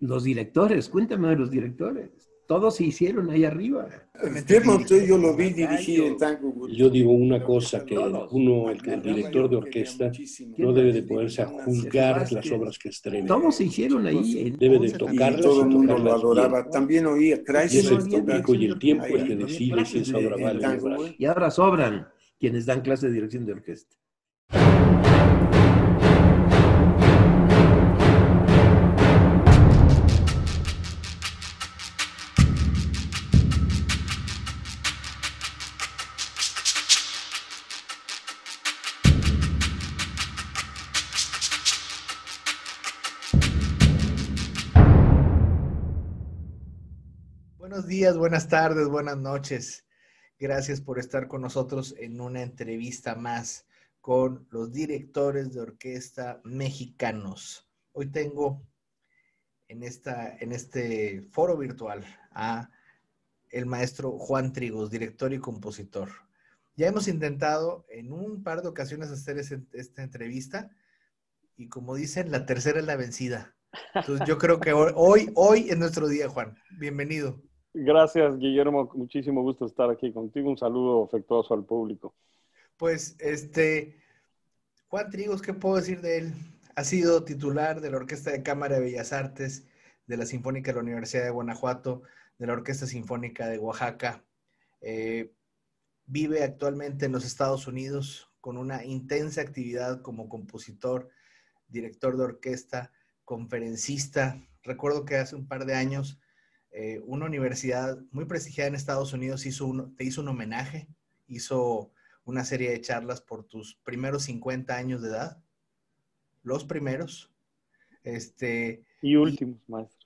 los directores, cuéntame de los directores. Todos se hicieron ahí arriba. yo lo vi dirigir Tango. Yo digo una cosa, que uno, el, director de orquesta, no debe de poderse a juzgar las obras que estrena. Todos se hicieron ahí. Debe de tocarlas. todo el mundo lo adoraba. También oía Y el y el tiempo el que decide si Y ahora sobran quienes dan clase de dirección de orquesta. buenas tardes, buenas noches. Gracias por estar con nosotros en una entrevista más con los directores de orquesta mexicanos. Hoy tengo en, esta, en este foro virtual a el maestro Juan Trigos, director y compositor. Ya hemos intentado en un par de ocasiones hacer esta entrevista y como dicen, la tercera es la vencida. Entonces yo creo que hoy, hoy es nuestro día, Juan. Bienvenido. Gracias, Guillermo. Muchísimo gusto estar aquí contigo. Un saludo afectuoso al público. Pues, este, Juan Trigos, ¿qué puedo decir de él? Ha sido titular de la Orquesta de Cámara de Bellas Artes, de la Sinfónica de la Universidad de Guanajuato, de la Orquesta Sinfónica de Oaxaca. Eh, vive actualmente en los Estados Unidos con una intensa actividad como compositor, director de orquesta, conferencista. Recuerdo que hace un par de años eh, una universidad muy prestigiada en Estados Unidos hizo te hizo un homenaje, hizo una serie de charlas por tus primeros 50 años de edad, los primeros. Este, y últimos, maestro.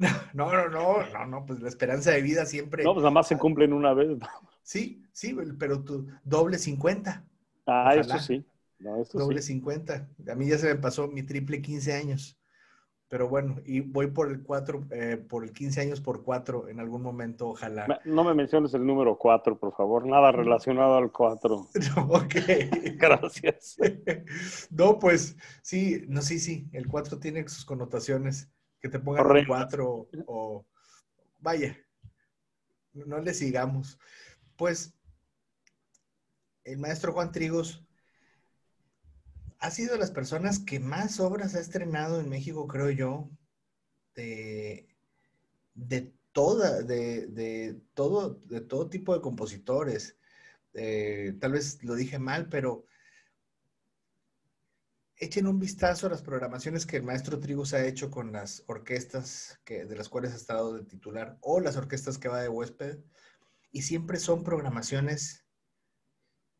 No, no, no, no, no, pues la esperanza de vida siempre. No, pues nada más se cumplen una vez. Sí, sí, pero tu doble 50. Ah, eso sí. doble sí. 50. A mí ya se me pasó mi triple 15 años. Pero bueno, y voy por el 4, eh, por el 15 años por 4 en algún momento, ojalá. No me menciones el número 4, por favor, nada relacionado al 4. ok. Gracias. no, pues sí, no, sí, sí, el 4 tiene sus connotaciones. Que te pongan el 4 o. Vaya, no le sigamos. Pues el maestro Juan Trigos ha sido de las personas que más obras ha estrenado en México, creo yo, de, toda, de, todo, de todo tipo de compositores. Eh, tal vez lo dije mal, pero echen un vistazo a las programaciones que el maestro trigus ha hecho con las orquestas que, de las cuales ha estado de titular o las orquestas que va de huésped. Y siempre son programaciones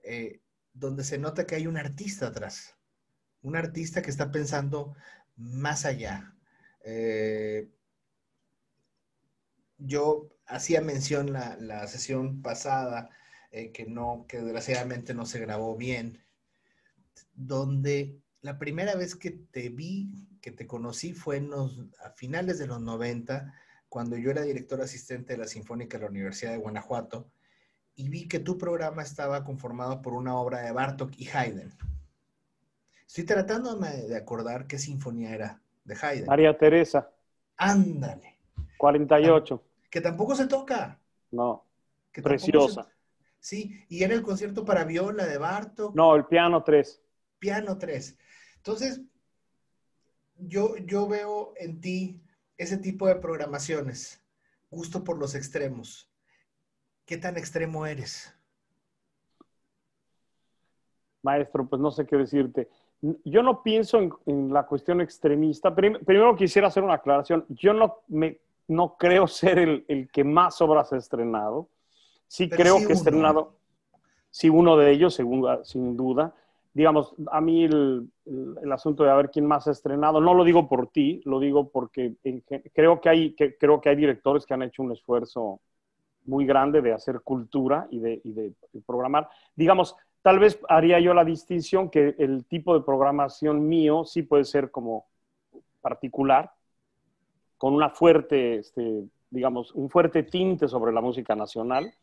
eh, donde se nota que hay un artista atrás un artista que está pensando más allá. Eh, yo hacía mención la, sesión pasada eh, que no, que desgraciadamente no se grabó bien, donde la primera vez que te vi, que te conocí, fue en los, a finales de los 90, cuando yo era director asistente de la Sinfónica de la Universidad de Guanajuato, y vi que tu programa estaba conformado por una obra de Bartok y Haydn. Estoy tratándome de acordar qué sinfonía era de Haydn. María Teresa. Ándale. 48. Que tampoco se toca. No. Preciosa. Sí, y era el concierto para viola de Barto. No, el piano 3. Piano 3. Entonces, yo, yo veo en ti ese tipo de programaciones, gusto por los extremos. ¿Qué tan extremo eres? Maestro, pues no sé qué decirte yo no pienso en, la cuestión extremista. primero quisiera hacer una aclaración. Yo no, me, no creo ser el, que más obras ha estrenado. Sí creo que he estrenado, sí uno de ellos, sin duda. Digamos, a mí el, asunto de a ver quién más ha estrenado, no lo digo por ti, lo digo porque creo, que hay, que, creo que hay directores que han hecho un esfuerzo muy grande de hacer cultura y de, de programar. Digamos, Tal vez haría yo la distinción que el tipo de programación mío sí puede ser como particular, con una fuerte, este, digamos, un fuerte tinte sobre la música nacional.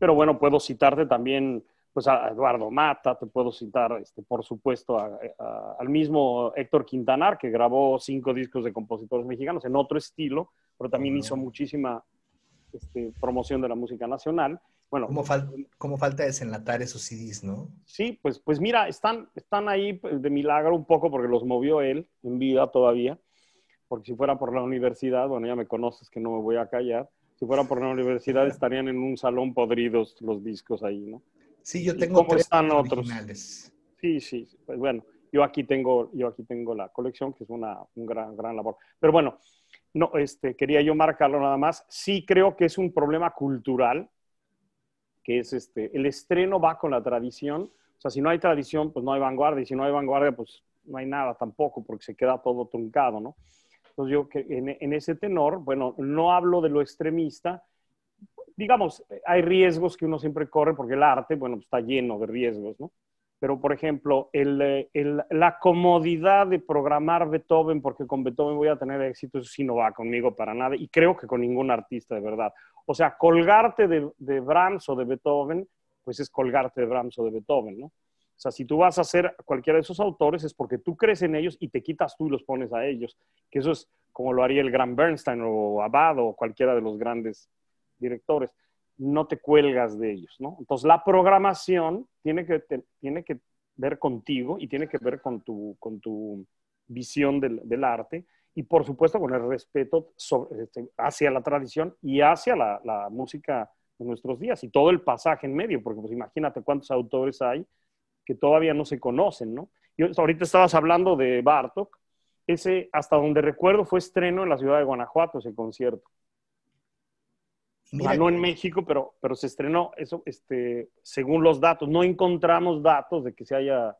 Pero bueno, puedo citarte también pues, a Eduardo Mata, te puedo citar, este, por supuesto, al mismo Héctor Quintanar, que grabó cinco discos de compositores mexicanos en otro estilo, pero también hizo muchísima este, promoción de la música nacional. Bueno, ¿Cómo, falta desenlatar esos CDs, no? Sí, pues, pues mira, están, están ahí pues, de milagro un poco porque los movió él en vida todavía. Porque si fuera por la universidad, bueno, ya me conoces que no me voy a callar. Si fuera por la universidad, estarían en un salón podridos los discos ahí, ¿no? Sí, yo tengo están otros. Sí, sí, pues bueno, yo aquí tengo, yo aquí tengo la colección, que es una un gran, gran labor. Pero bueno, no, este, quería yo marcarlo nada más. Sí creo que es un problema cultural que es este, el estreno va con la tradición. O sea, si no hay tradición, pues no hay vanguardia, y si no hay vanguardia, pues no hay nada tampoco, porque se queda todo truncado, ¿no? Entonces yo que en, ese tenor, bueno, no hablo de lo extremista, digamos, hay riesgos que uno siempre corre porque el arte, bueno, pues, está lleno de riesgos, ¿no? Pero, por ejemplo, el, la comodidad de programar Beethoven, porque con Beethoven voy a tener éxito, eso sí no va conmigo para nada, y creo que con ningún artista de verdad. O sea, colgarte de, Brahms o de Beethoven, pues es colgarte de Brahms o de Beethoven, ¿no? O sea, si tú vas a ser cualquiera de esos autores es porque tú crees en ellos y te quitas tú y los pones a ellos. Que eso es como lo haría el gran Bernstein o Abad o cualquiera de los grandes directores. No te cuelgas de ellos, ¿no? Entonces, la programación tiene que, tiene que ver contigo y tiene que ver con tu, con tu visión del arte y por supuesto con el respeto este, hacia la tradición y hacia la, música de nuestros días y todo el pasaje en medio, porque pues imagínate cuántos autores hay que todavía no se conocen, ¿no? Yo, ahorita estabas hablando de Bartok, ese, hasta donde recuerdo, fue estreno en la ciudad de Guanajuato, ese concierto. no en México, pero, pero se estrenó, eso, este, según los datos, no encontramos datos de que se haya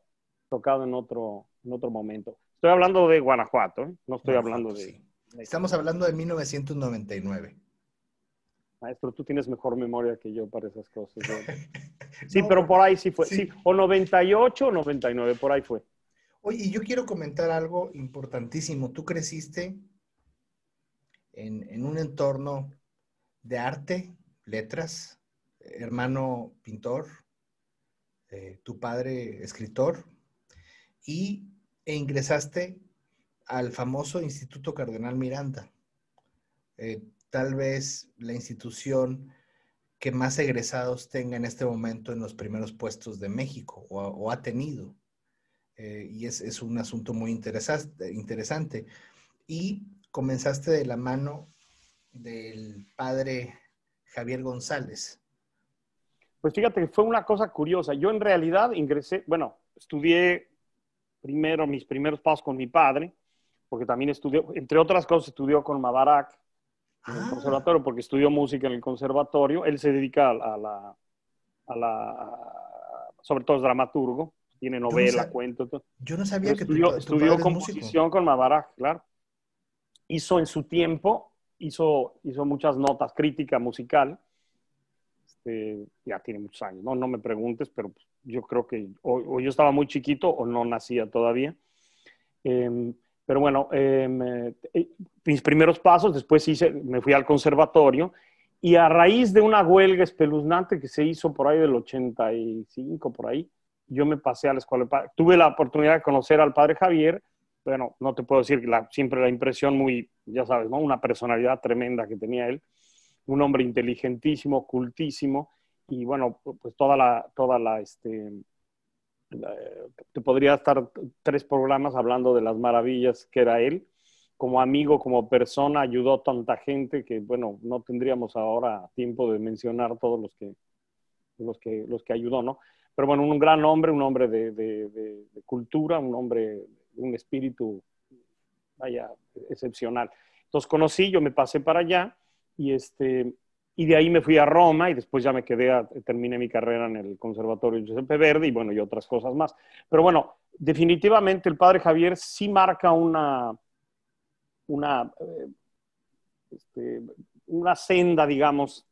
tocado en en otro momento. Estoy hablando de Guanajuato, ¿eh? no estoy hablando de, Estamos hablando de 1999. Maestro, tú tienes mejor memoria que yo para esas cosas. Sí, pero por ahí sí fue. Sí. o 98 o 99, por ahí fue. Oye, yo quiero comentar algo importantísimo. Tú creciste en, un entorno de arte, letras, hermano pintor, eh, tu padre escritor, y e ingresaste al famoso Instituto Cardenal Miranda, eh, tal vez la institución que más egresados tenga en este momento en los primeros puestos de México o, ha tenido. Eh, y es, es, un asunto muy interesante. Y comenzaste de la mano del padre Javier González. Pues fíjate que fue una cosa curiosa. Yo en realidad ingresé, bueno, estudié primero, mis primeros pasos con mi padre, porque también estudió, entre otras cosas, estudió con Mabarak en el ah. conservatorio, porque estudió música en el conservatorio. Él se dedica a la, a la sobre todo es dramaturgo, tiene novela, cuento. Yo no sabía que estudió, composición con Mabarak, claro. Hizo en su tiempo, hizo, hizo muchas notas crítica musical este, ya tiene muchos años, ¿no? No me preguntes, pero pues, yo creo que o, yo estaba muy chiquito o no nacía todavía. Em, pero bueno, em, eh, eh, mis primeros pasos, después hice, me fui al conservatorio y a raíz de una huelga espeluznante que se hizo por ahí del 85, por ahí, yo me pasé a la escuela. Tuve la oportunidad de conocer al padre Javier. Bueno, no te puedo decir siempre la impresión muy, ya sabes, ¿no? Una personalidad tremenda que tenía él un hombre inteligentísimo, cultísimo, y bueno, pues toda la, toda la, este, te podría estar tres programas hablando de las maravillas que era él, como amigo, como persona, ayudó tanta gente que, bueno, no tendríamos ahora tiempo de mencionar todos los que, los que, los que ayudó, ¿no? Pero bueno, un gran hombre, un hombre de, de cultura, un hombre, un espíritu, vaya, excepcional. Entonces conocí, yo me pasé para allá y, este, y de ahí me fui a Roma y después ya me quedé, terminé mi carrera en el Conservatorio Giuseppe Verdi y bueno, y otras cosas más. Pero bueno, definitivamente el padre Javier sí marca una, una, eh, este, una senda, digamos,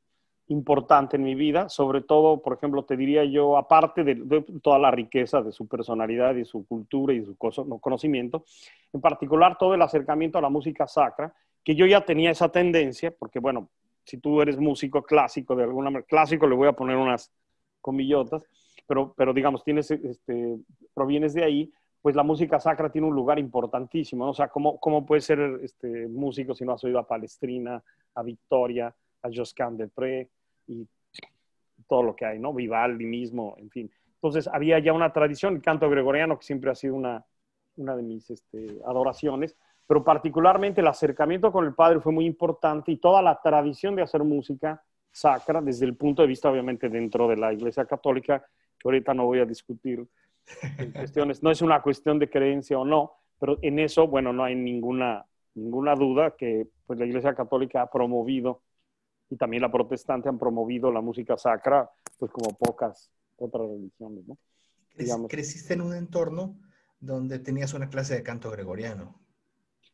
importante en mi vida, sobre todo, por ejemplo, te diría yo, aparte de, toda la riqueza de su personalidad y su cultura y su conocimiento, en particular todo el acercamiento a la música sacra que yo ya tenía esa tendencia, porque bueno, si tú eres músico clásico de alguna manera, clásico le voy a poner unas comillotas, pero, pero digamos, tienes, este, provienes de ahí, pues la música sacra tiene un lugar importantísimo, ¿no? O sea, ¿cómo, cómo puedes ser este, músico si no has oído a Palestrina, a Victoria, a Josquin de Pré y todo lo que hay, ¿no? Vivaldi mismo, en fin. Entonces había ya una tradición, el canto gregoriano, que siempre ha sido una, de mis este, adoraciones, pero particularmente el acercamiento con el padre fue muy importante y toda la tradición de hacer música sacra, desde el punto de vista obviamente dentro de la Iglesia Católica, que ahorita no voy a discutir cuestiones, no es una cuestión de creencia o no, pero en eso, bueno, no hay ninguna, ninguna duda que pues, la Iglesia Católica ha promovido y también la protestante han promovido la música sacra, pues como pocas otras religiones, ¿no? Creciste en un entorno donde tenías una clase de canto gregoriano.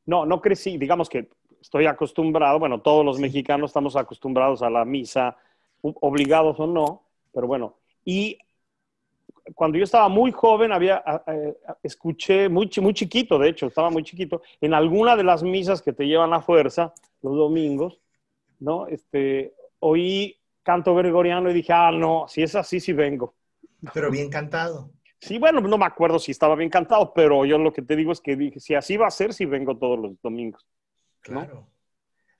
No, no crecí, digamos que estoy acostumbrado, bueno, todos los mexicanos estamos acostumbrados a la misa, obligados o no, pero bueno. Y cuando yo estaba muy joven, había, escuché, muy, muy chiquito, de hecho, estaba muy chiquito, en alguna de las misas que te llevan a fuerza los domingos, ¿no? Este, oí canto gregoriano y dije, ah, no, si es así, sí vengo. Pero bien cantado. Sí, bueno, no me acuerdo si estaba bien cantado, pero yo lo que te digo es que dije, si así va a ser, si vengo todos los domingos. Claro.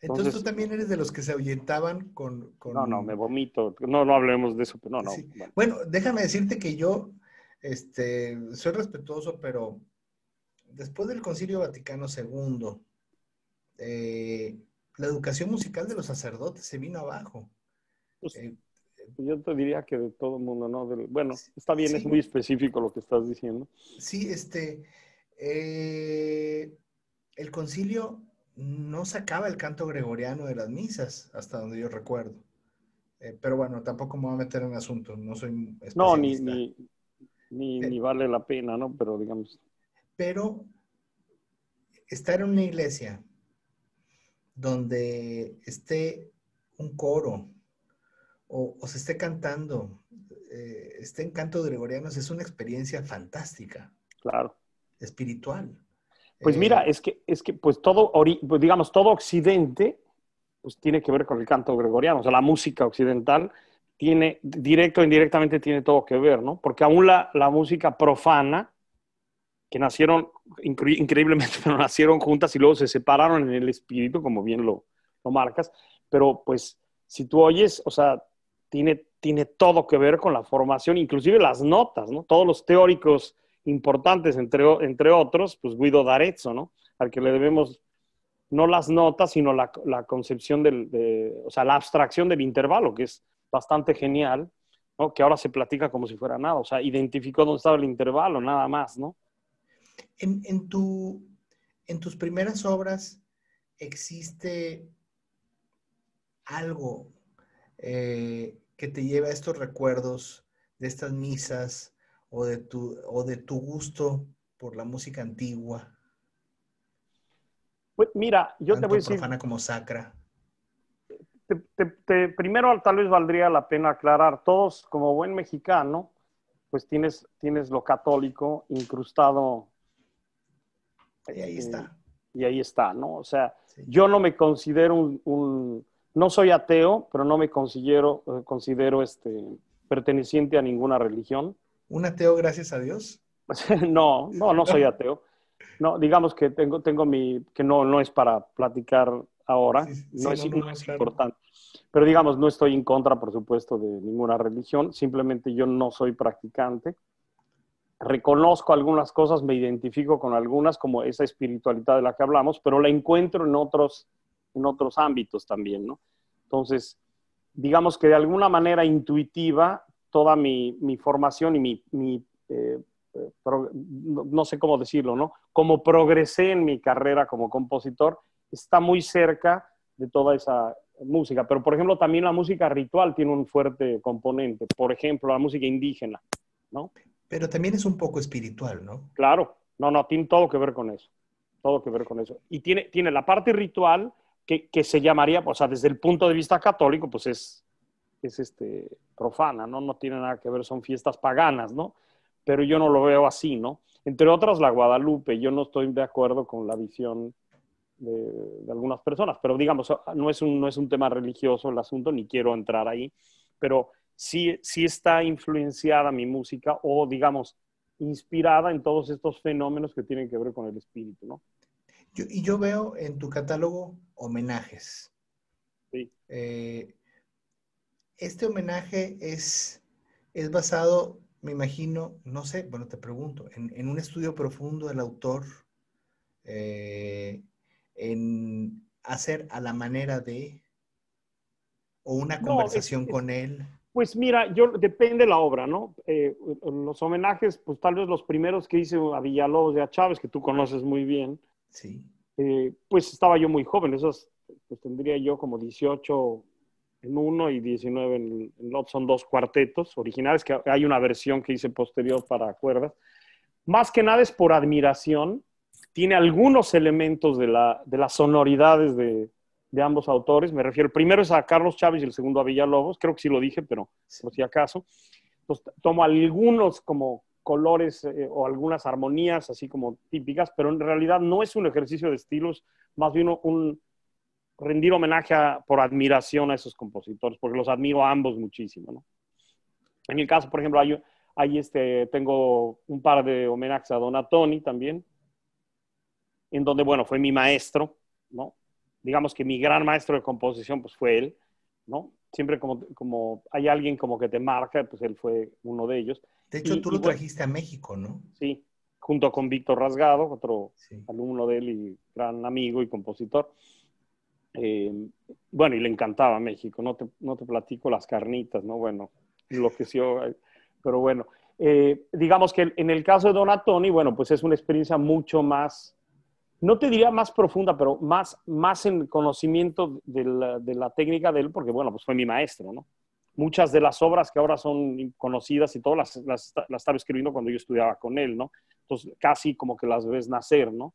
Entonces, tú también eres de los que se ahuyentaban con, No, no, me vomito. No, no hablemos de eso, no, no. Bueno. déjame decirte que yo este, soy respetuoso, pero después del Concilio Vaticano II, eh, la educación musical de los sacerdotes se vino abajo. Pues, eh, yo te diría que de todo el mundo, ¿no? bueno, está bien, es muy específico lo que estás diciendo. Sí, este, eh, el concilio no sacaba el canto gregoriano de las misas, hasta donde yo recuerdo. Eh, pero bueno, tampoco me voy a meter en asuntos, no soy No, ni, ni, ni, vale la pena, ¿no? Pero digamos. Pero estar en una iglesia donde esté un coro o, se esté cantando, eh, en canto gregoriano es una experiencia fantástica. Claro. Espiritual. Pues eh, mira, es que, es que pues todo, pues digamos, todo Occidente pues tiene que ver con el canto gregoriano, o sea, la música occidental tiene, directo o indirectamente tiene todo que ver, ¿no? Porque aún la, la música profana, que nacieron, increíblemente, pero nacieron juntas y luego se separaron en el espíritu, como bien lo, lo marcas, pero pues si tú oyes, o sea, tiene, todo que ver con la formación, inclusive las notas, ¿no? Todos los teóricos importantes, entre, otros, pues Guido D'Arezzo, ¿no? Al que le debemos no las notas, sino la, concepción del, o sea, la abstracción del intervalo, que es bastante genial, ¿no? Que ahora se platica como si fuera nada, o sea, identificó dónde estaba el intervalo, nada más, ¿no? en tus primeras obras existe algo eh, que te lleva a estos recuerdos de estas misas o de tu, o de tu gusto por la música antigua? Pues mira, yo te voy a decir... como sacra. primero tal vez valdría la pena aclarar, todos como buen mexicano, pues tienes, tienes lo católico incrustado. Y ahí eh, está. Y ahí está, ¿no? O sea, yo no me considero un no soy ateo, pero no me considero, eh, considero este, perteneciente a ninguna religión. ¿Un ateo gracias a Dios? no, no, no soy ateo. No, digamos que tengo, tengo mi, que no, no es para platicar ahora, no, es, importante. Pero digamos, no estoy en contra, por supuesto, de ninguna religión, simplemente yo no soy practicante. Reconozco algunas cosas, me identifico con algunas, como esa espiritualidad de la que hablamos, pero la encuentro en otros en otros ámbitos también, ¿no? Entonces, digamos que de alguna manera intuitiva, toda mi, mi formación y mi, eh, eh, no, sé cómo decirlo, ¿no? Como progresé en mi carrera como compositor, está muy cerca de toda esa música. Pero, por ejemplo, también la música ritual tiene un fuerte componente. Por ejemplo, la música indígena, ¿no? Pero también es un poco espiritual, ¿no? Claro. No, no, tiene todo que ver con eso. Todo que ver con eso. Y tiene, tiene la parte ritual, que, se llamaría, o sea, desde el punto de vista católico, pues es, este, profana, ¿no? No tiene nada que ver, son fiestas paganas, ¿no? Pero yo no lo veo así, ¿no? Entre otras, la Guadalupe, yo no estoy de acuerdo con la visión de, algunas personas, pero digamos, no es, un, no es un tema religioso el asunto, ni quiero entrar ahí, pero sí, sí está influenciada mi música o, digamos, inspirada en todos estos fenómenos que tienen que ver con el espíritu, ¿no? y yo veo en tu catálogo homenajes. Eh, este homenaje es, basado, me imagino, no sé, bueno, te pregunto, en, un estudio profundo del autor, eh, en hacer a la manera de, o una conversación con él. Pues mira, yo depende de la obra, ¿no? Eh, los homenajes, pues tal vez los primeros que hice a Villalobos y a Chávez, que tú conoces muy bien, Sí. Eh, pues estaba yo muy joven, esos pues tendría yo como 18 en uno y 19 en, el otro, son dos cuartetos originales, que hay una versión que hice posterior para cuerdas. Más que nada es por admiración, tiene algunos elementos de, las sonoridades de, ambos autores, me refiero, el primero es a Carlos Chávez y el segundo a Villalobos, creo que sí lo dije, pero por si acaso, tomo algunos como colores eh, o algunas armonías así como típicas, pero en realidad no es un ejercicio de estilos, más bien un rendir homenaje por admiración a esos compositores, porque los admiro a ambos muchísimo. En el caso, por ejemplo, hay, este, tengo un par de homenajes a Donatoni también, en donde, bueno, fue mi maestro, ¿no? Digamos que mi gran maestro de composición, pues fue él, ¿no? Siempre como, como hay alguien como que te marca, pues él fue uno de ellos. De hecho, tú lo trajiste a México, ¿no? Sí, junto con Víctor Rasgado, otro alumno de él y gran amigo y compositor. Eh, bueno, y le encantaba México, no te, no te platico las carnitas, ¿no? Bueno, lo que sí. pero bueno. Eh, digamos que en el caso de Donatoni, bueno, pues es una experiencia mucho más, no te diría más profunda, pero más, más en conocimiento de la técnica de él, porque bueno, pues fue mi maestro, ¿no? muchas de las obras que ahora son conocidas y todas las, estaba escribiendo cuando yo estudiaba con él, ¿no? Entonces, casi como que las ves nacer, ¿no?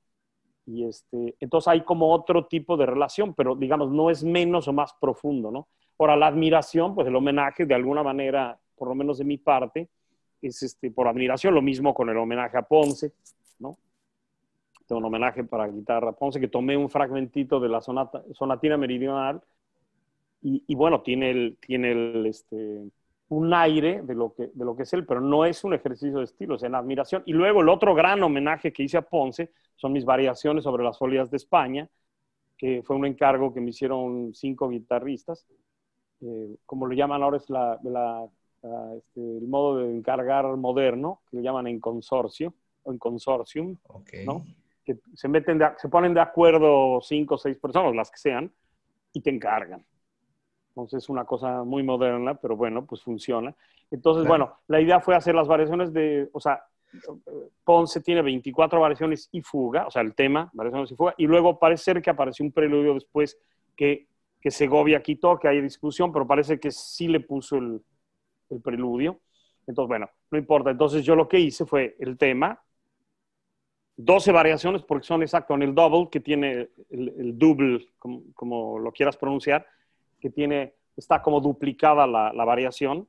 Y este, entonces hay como otro tipo de relación, pero digamos, no es menos o más profundo, ¿no? Ahora, la admiración, pues el homenaje, de alguna manera, por lo menos de mi parte, es este, por admiración, lo mismo con el homenaje a Ponce, ¿no? Tengo un homenaje para guitarra Ponce, que tomé un fragmentito de la sonata, sonatina meridional, y, bueno, tiene, el, tiene este, un aire de lo, que, de lo que es él, pero no es un ejercicio de estilo, es en admiración. Y luego el otro gran homenaje que hice a Ponce son mis variaciones sobre las folias de España, que fue un encargo que me hicieron cinco guitarristas. Eh, como lo llaman ahora es la, este, el modo de encargar moderno, que lo llaman en consorcio, o en consortium. que se, meten se ponen de acuerdo cinco o seis personas, las que sean, y te encargan. Entonces es una cosa muy moderna, pero bueno, pues funciona. Entonces, bueno, la idea fue hacer las variaciones de, o sea, Ponce tiene 24 variaciones y fuga, o sea, el tema, variaciones y fuga, y luego parece ser que apareció un preludio después que, que Segovia quitó, que hay discusión, pero parece que sí le puso el, preludio. Entonces, bueno, no importa. Entonces yo lo que hice fue el tema, 12 variaciones, porque son exacto en el double, que tiene el, el double, como lo quieras pronunciar, que tiene, está como duplicada la, variación. O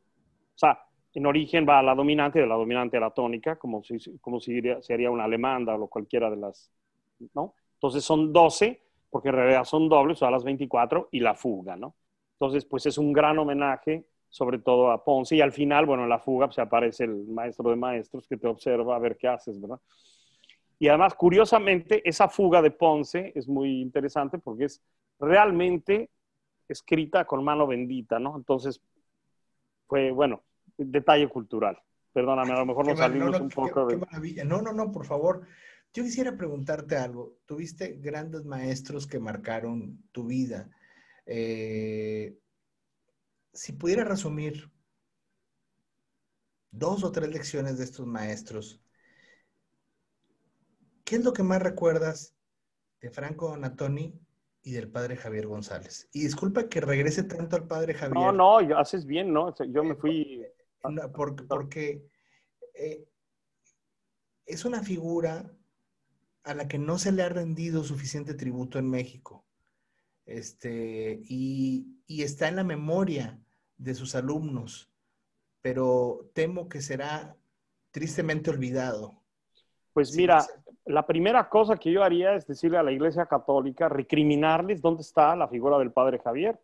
sea, en origen va a la dominante de la dominante a la tónica, como si, como si se haría una alemanda o cualquiera de las, ¿no? Entonces son 12, porque en realidad son dobles, o sea, las 24 y la fuga, ¿no? Entonces, pues es un gran homenaje, sobre todo a Ponce, y al final, bueno, en la fuga se pues, aparece el maestro de maestros que te observa a ver qué haces, ¿verdad? Y además, curiosamente, esa fuga de Ponce es muy interesante porque es realmente escrita con mano bendita, ¿no? Entonces, fue, bueno, detalle cultural. Perdóname, a lo mejor nos salimos un poco de... No, no, no, por favor. Yo quisiera preguntarte algo. Tuviste grandes maestros que marcaron tu vida. Eh, si pudiera resumir dos o tres lecciones de estos maestros, ¿qué es lo que más recuerdas de Franco Donatoni y del padre Javier González. Y disculpa que regrese tanto al padre Javier. No, no, haces bien, ¿no? Yo me eh, fui... Eh, porque, eh, es una figura a la que no se le ha rendido suficiente tributo en México. Este, y, y, está en la memoria de sus alumnos, pero temo que será tristemente olvidado. Pues mira, la primera cosa que yo haría es decirle a la Iglesia Católica, recriminarles dónde está la figura del Padre Javier,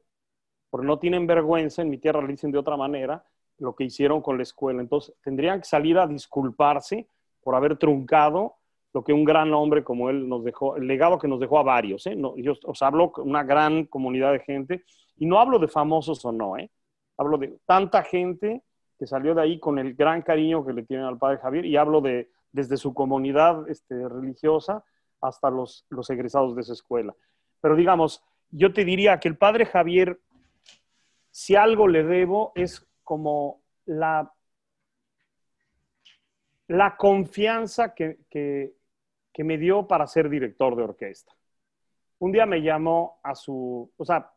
porque no tienen vergüenza, en mi tierra le dicen de otra manera, lo que hicieron con la escuela. Entonces, tendrían que salir a disculparse por haber truncado lo que un gran hombre como él nos dejó, el legado que nos dejó a varios. ¿eh? No, yo os hablo una gran comunidad de gente, y no hablo de famosos o no, ¿eh? hablo de tanta gente que salió de ahí con el gran cariño que le tienen al Padre Javier, y hablo de desde su comunidad este, religiosa hasta los, egresados de esa escuela. Pero digamos, yo te diría que el padre Javier, si algo le debo, es como la, la confianza que, me dio para ser director de orquesta. Un día me llamó a su, o sea,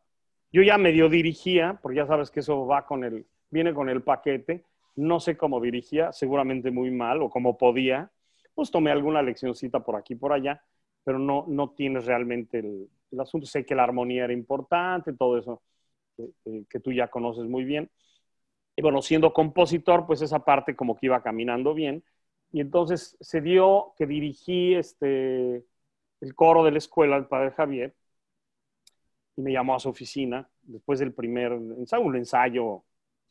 yo ya medio dirigía, porque ya sabes que eso va con el, viene con el paquete, no sé cómo dirigía, seguramente muy mal o cómo podía, pues tomé alguna leccioncita por aquí, por allá, pero no, no tienes realmente el, asunto. Sé que la armonía era importante, todo eso eh, eh, que tú ya conoces muy bien. Y bueno, siendo compositor, pues esa parte como que iba caminando bien. Y entonces se dio que dirigí este, el coro de la escuela el padre Javier y me llamó a su oficina después del primer ensayo, un ensayo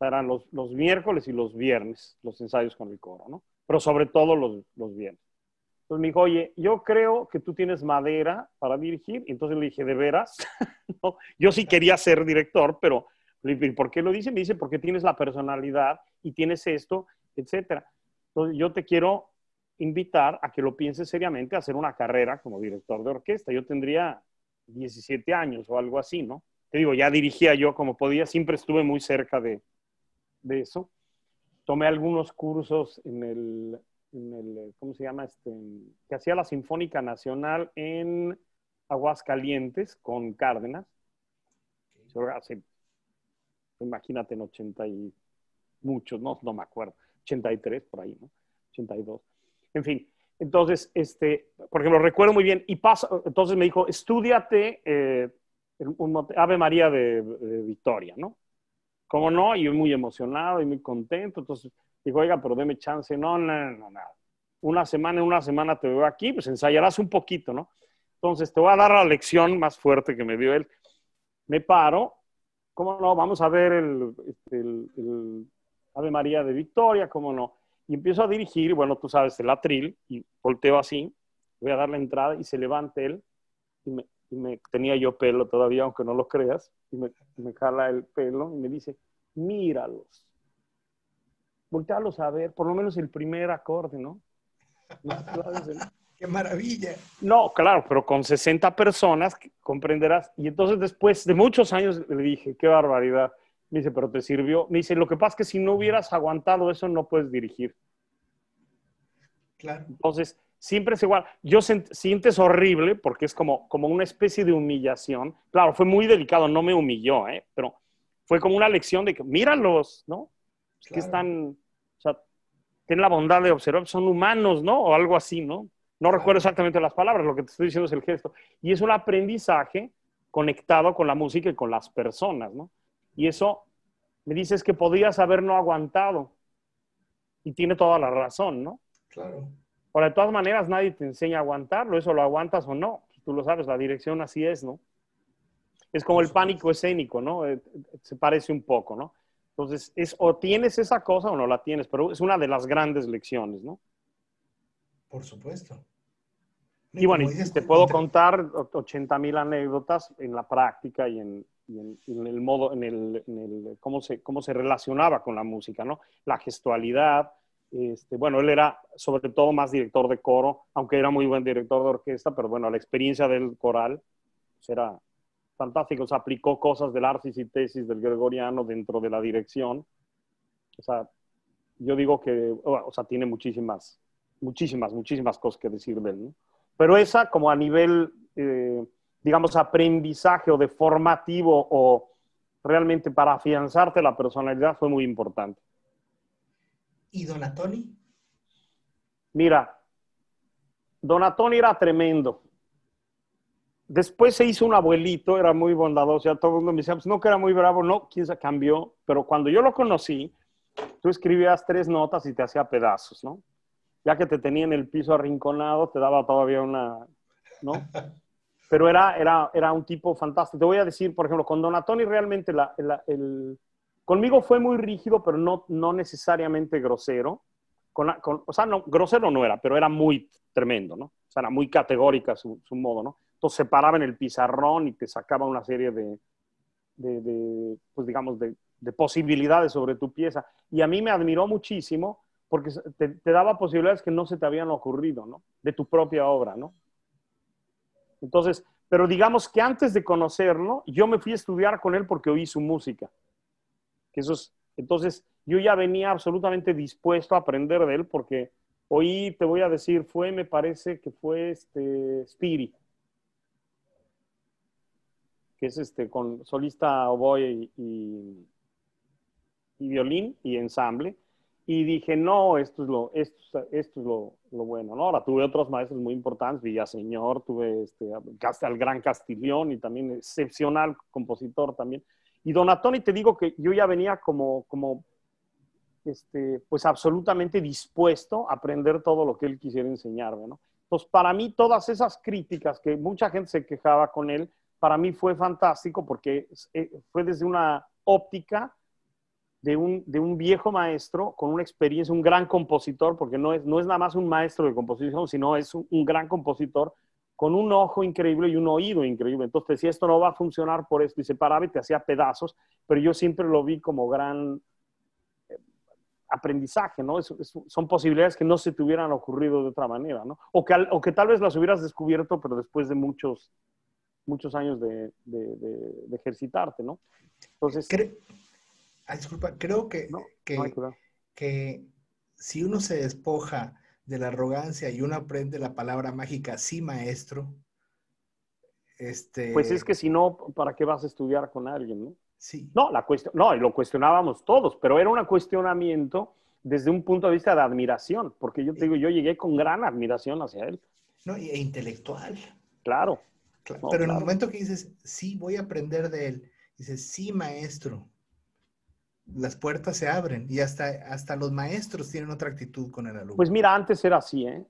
serán los, los, miércoles y los viernes los ensayos con el coro, ¿no? Pero sobre todo los, los viernes. Entonces me dijo, oye, yo creo que tú tienes madera para dirigir. Y entonces le dije, ¿de veras? no, yo sí quería ser director, pero ¿por qué lo dice? Me dice, porque tienes la personalidad y tienes esto, etcétera. Entonces yo te quiero invitar a que lo pienses seriamente a hacer una carrera como director de orquesta. Yo tendría 17 años o algo así, ¿no? Te digo, ya dirigía yo como podía, siempre estuve muy cerca de, de eso. Tomé algunos cursos en el, ¿cómo se llama? Este, que hacía la Sinfónica Nacional en Aguascalientes con Cárdenas. imagínate, en 80 y muchos, no, no me acuerdo, 83 por ahí, ¿no? 82. En fin, entonces, este, porque lo recuerdo muy bien, y paso, entonces me dijo, estudiate eh, un, Ave María de Victoria, ¿no? ¿Cómo no? Y yo muy emocionado y muy contento. Entonces dijo, oiga, pero deme chance. No, no, no, nada. Una semana, en una semana te veo aquí, pues ensayarás un poquito, ¿no? Entonces te voy a dar la lección más fuerte que me dio él. Me paro. ¿Cómo no? Vamos a ver el, este, el Ave María de Victoria, ¿cómo no? Y empiezo a dirigir, bueno, tú sabes, el atril, y volteo así, voy a dar la entrada y se levanta él y me, y me tenía yo pelo todavía, aunque no lo creas, y me, me jala el pelo y me dice, míralos. Voltealos a ver, por lo menos el primer acorde, ¿no? ¡Qué maravilla! No, claro, pero con 60 personas, comprenderás. Y entonces después de muchos años le dije, qué barbaridad. Me dice, pero te sirvió. Me dice, lo que pasa es que si no hubieras aguantado eso, no puedes dirigir. Claro. Entonces, siempre es igual. Yo sientes horrible porque es como, como una especie de humillación. Claro, fue muy delicado, no me humilló, ¿eh? pero fue como una lección de que míralos, ¿no? que están, o sea, tienen la bondad de observar, son humanos, ¿no? O algo así, ¿no? No recuerdo exactamente las palabras, lo que te estoy diciendo es el gesto. Y es un aprendizaje conectado con la música y con las personas, ¿no? Y eso me dices que podías haber no aguantado. Y tiene toda la razón, ¿no? Claro. Ahora, de todas maneras, nadie te enseña a aguantarlo, eso lo aguantas o no. Pues, tú lo sabes, la dirección así es, ¿no? Es como el pánico escénico, ¿no? Eh, se parece un poco, ¿no? Entonces, es o tienes esa cosa o no la tienes, pero es una de las grandes lecciones, ¿no? Por supuesto. Y, y bueno, dices, te puedo contar 80.000 mil anécdotas en la práctica y en, el modo, en el, en el, cómo, se, cómo se relacionaba con la música, ¿no? La gestualidad, este, bueno, él era sobre todo más director de coro, aunque era muy buen director de orquesta, pero bueno, la experiencia del coral pues, era fantástica. O sea, aplicó cosas del Arcis y Tesis del Gregoriano dentro de la dirección. O sea, yo digo que, o tiene muchísimas, muchísimas, muchísimas cosas que decir de él, Pero esa como a nivel, eh, digamos, aprendizaje o de formativo o realmente para afianzarte la personalidad fue muy importante. ¿Y Donatoni? Mira, Donatoni era tremendo. Después se hizo un abuelito, era muy bondadoso, ya todo el mundo me decía, pues no que era muy bravo, no, quién se cambió, pero cuando yo lo conocí, tú escribías tres notas y te hacía pedazos, ¿no? Ya que te tenía en el piso arrinconado, te daba todavía una, ¿no? Pero era, era, era un tipo fantástico. Te voy a decir, por ejemplo, con Donatoni realmente la, el, Conmigo fue muy rígido, pero no, necesariamente grosero. Con, o sea, grosero no era, pero era muy tremendo, ¿no? O sea, era muy categórica su, modo, ¿no? Entonces se paraba en el pizarrón y te sacaba una serie de, pues digamos, de, posibilidades sobre tu pieza. Y a mí me admiró muchísimo porque te, te, daba posibilidades que no se te habían ocurrido, ¿no? De tu propia obra, ¿no? Entonces, pero digamos que antes de conocerlo, yo me fui a estudiar con él porque oí su música que entonces yo ya venía absolutamente dispuesto a aprender de él porque hoy te voy a decir, fue, me parece que fue este Spiri, que es este con solista oboe y, y, violín y ensamble. Y dije, no, esto es lo, esto, lo, bueno, Ahora tuve otros maestros muy importantes, Villaseñor, tuve este, al Gran Castillón y también excepcional compositor también. Y Donatoni, te digo que yo ya venía como, como este, pues absolutamente dispuesto a aprender todo lo que él quisiera enseñarme, ¿no? para mí, todas esas críticas que mucha gente se quejaba con él, para mí fue fantástico porque eh, fue desde una óptica de un, viejo maestro con una experiencia, un gran compositor, porque no es, nada más un maestro de composición, sino es un gran compositor con un ojo increíble y un oído increíble. Entonces si esto no va a funcionar por esto, y se paraba y te hacía pedazos, pero yo siempre lo vi como gran eh, aprendizaje, ¿no? son posibilidades que no se te hubieran ocurrido de otra manera, ¿no? O que, o que tal vez las hubieras descubierto, pero después de muchos, muchos años de, ejercitarte, ¿no? Entonces... disculpa, creo que, que, que si uno se despoja de la arrogancia y uno aprende la palabra mágica, sí, maestro. Este... Pues es que si no, ¿para qué vas a estudiar con alguien? No, sí. no, la cuestión, no, lo cuestionábamos todos, pero era un cuestionamiento desde un punto de vista de admiración, porque yo te eh. digo, yo llegué con gran admiración hacia él. No, e intelectual. Claro. claro. pero en el momento que dices, sí, voy a aprender de él, dices, sí, maestro, las puertas se abren y hasta, hasta los maestros tienen otra actitud con el alumno. Pues mira, antes era así, ¿eh?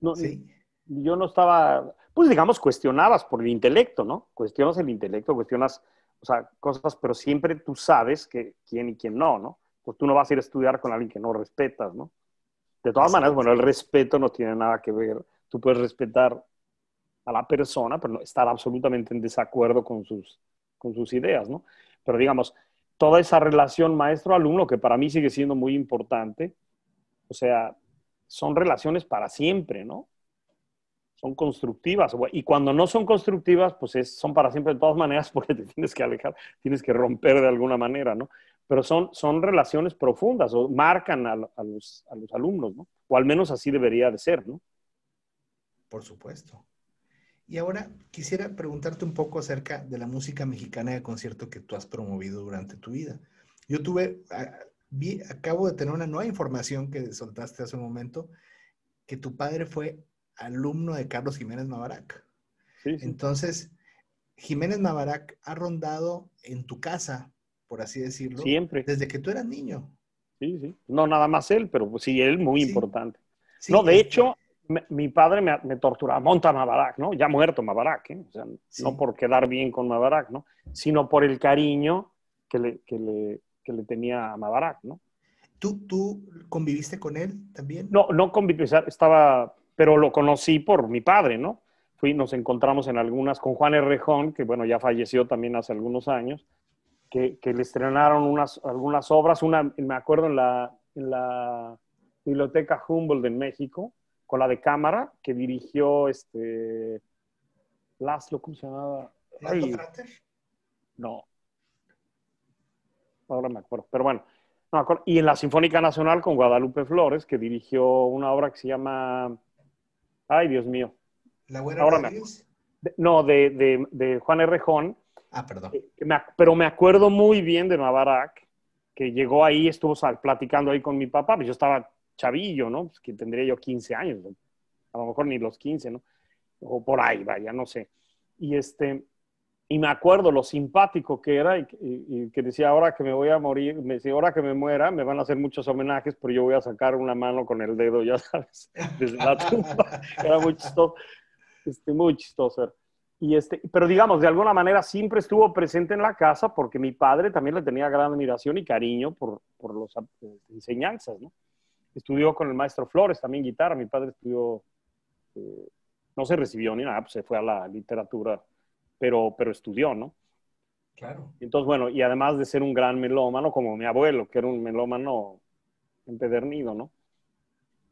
No, sí. Yo no estaba, pues digamos, cuestionabas por el intelecto, ¿no? Cuestionas el intelecto, cuestionas, o sea, cosas, pero siempre tú sabes que quién y quién no, ¿no? Pues tú no vas a ir a estudiar con alguien que no respetas, ¿no? De todas maneras, bueno, el respeto no tiene nada que ver. Tú puedes respetar a la persona, pero no, estar absolutamente en desacuerdo con sus, con sus ideas, ¿no? Pero digamos, toda esa relación maestro-alumno, que para mí sigue siendo muy importante, o sea, son relaciones para siempre, ¿no? Son constructivas. Y cuando no son constructivas, pues son para siempre de todas maneras porque te tienes que alejar, tienes que romper de alguna manera, ¿no? Pero son, son relaciones profundas o marcan a, los, a los alumnos, ¿no? O al menos así debería de ser, ¿no? Por supuesto. Y ahora quisiera preguntarte un poco acerca de la música mexicana de concierto que tú has promovido durante tu vida. Yo tuve, ah, vi, acabo de tener una nueva información que soltaste hace un momento, que tu padre fue alumno de Carlos Jiménez Mavarac. Entonces, Jiménez Mavarac ha rondado en tu casa, por así decirlo. Siempre. Desde que tú eras niño. Sí, sí. No, nada más él, pero pues, sí, él muy importante. no, de este, hecho, mi padre me, torturaba, monta Mabarak, ¿no? Ya muerto Mabarak, ¿eh? o sea, no por quedar bien con Mabarak, ¿no? Sino por el cariño que le, que le, que le tenía a Mabarak, ¿no? ¿Tú, ¿Tú conviviste con él también? No, no conviví, estaba, pero lo conocí por mi padre, ¿no? Fui, nos encontramos en algunas con Juan Errejón, que bueno, ya falleció también hace algunos años, que, que le estrenaron unas, algunas obras, una, me acuerdo, en la, en la Biblioteca Humboldt en México, con la de cámara que dirigió este Laszlo, ¿cómo se llamaba? no. Ahora me acuerdo, pero bueno. No Y en la Sinfónica Nacional con Guadalupe Flores, que dirigió una obra que se llama. Ay, Dios mío. ¿La buena Ahora No, de, de, de Juan Errejón. Ah, perdón. Eh, pero me acuerdo muy bien de Navarra, que llegó ahí, estuvo platicando ahí con mi papá, pues yo estaba chavillo, ¿no? Pues, que tendría yo 15 años, a lo mejor ni los 15, ¿no? O por ahí, vaya, no sé. Y este, y me acuerdo lo simpático que era y, que decía, ahora que me voy a morir, me decía, ahora que me muera, me van a hacer muchos homenajes, pero yo voy a sacar una mano con el dedo, ya sabes, desde la tumba. era muy chistoso, este, muy chistoso. Y este, pero digamos, de alguna manera siempre estuvo presente en la casa porque mi padre también le tenía gran admiración y cariño por, por las eh, enseñanzas, ¿no? estudió con el maestro Flores, también guitarra. Mi padre estudió, eh, no se recibió ni nada, pues se fue a la literatura, pero, pero estudió, ¿no? Claro. Entonces, bueno, y además de ser un gran melómano, como mi abuelo, que era un melómano empedernido, ¿no?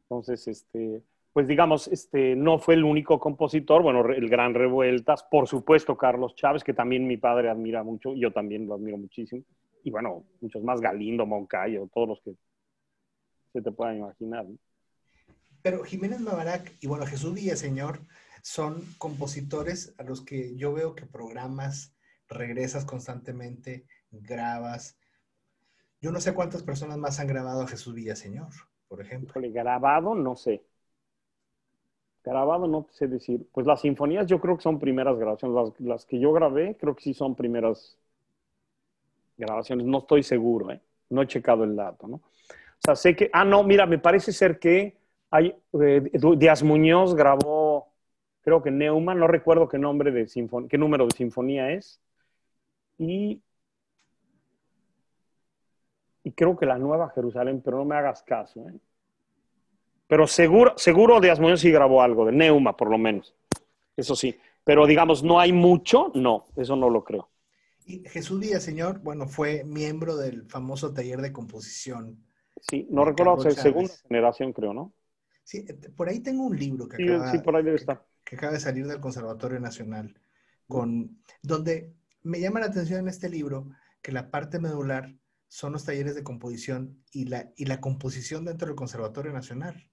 Entonces, este, pues digamos, este, no fue el único compositor, bueno, el gran Revueltas, por supuesto Carlos Chávez, que también mi padre admira mucho, yo también lo admiro muchísimo, y bueno, muchos más, Galindo, Moncayo, todos los que te puedan imaginar. Pero Jiménez Mabarak y bueno, Jesús Villaseñor son compositores a los que yo veo que programas, regresas constantemente, grabas. Yo no sé cuántas personas más han grabado a Jesús Villaseñor, por ejemplo. grabado, no sé. Grabado, no sé decir. Pues las sinfonías yo creo que son primeras grabaciones. Las, que yo grabé creo que sí son primeras grabaciones. No estoy seguro, ¿eh? No he checado el dato, ¿no? sé que. Ah, no, mira, me parece ser que hay, eh, Díaz Muñoz grabó, creo que Neuma no recuerdo qué, nombre de sinfon, qué número de sinfonía es. Y, y creo que la Nueva Jerusalén, pero no me hagas caso. ¿eh? Pero seguro, seguro Díaz Muñoz sí grabó algo, de Neuma por lo menos. Eso sí. Pero digamos, no hay mucho, no, eso no lo creo. Y Jesús Díaz, señor, bueno, fue miembro del famoso taller de composición sí. No recuerdo, Carlos segunda generación, creo, ¿no? Sí, eh, por ahí tengo un libro que, acaba, ahí debe de salir del Conservatorio Nacional, con, donde me llama la atención en este libro que la parte medular son los talleres de composición y la, y la composición dentro del Conservatorio Nacional.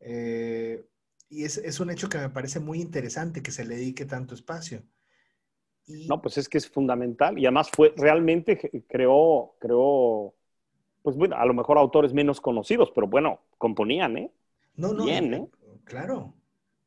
Eh, y es, un hecho que me parece muy interesante que se le dedique tanto espacio. No, pues es que es fundamental y además fue realmente creó, creó pues bueno, a lo mejor autores menos conocidos, pero bueno, componían, ¿eh? No, no, Bien, ¿eh? ¿eh? claro,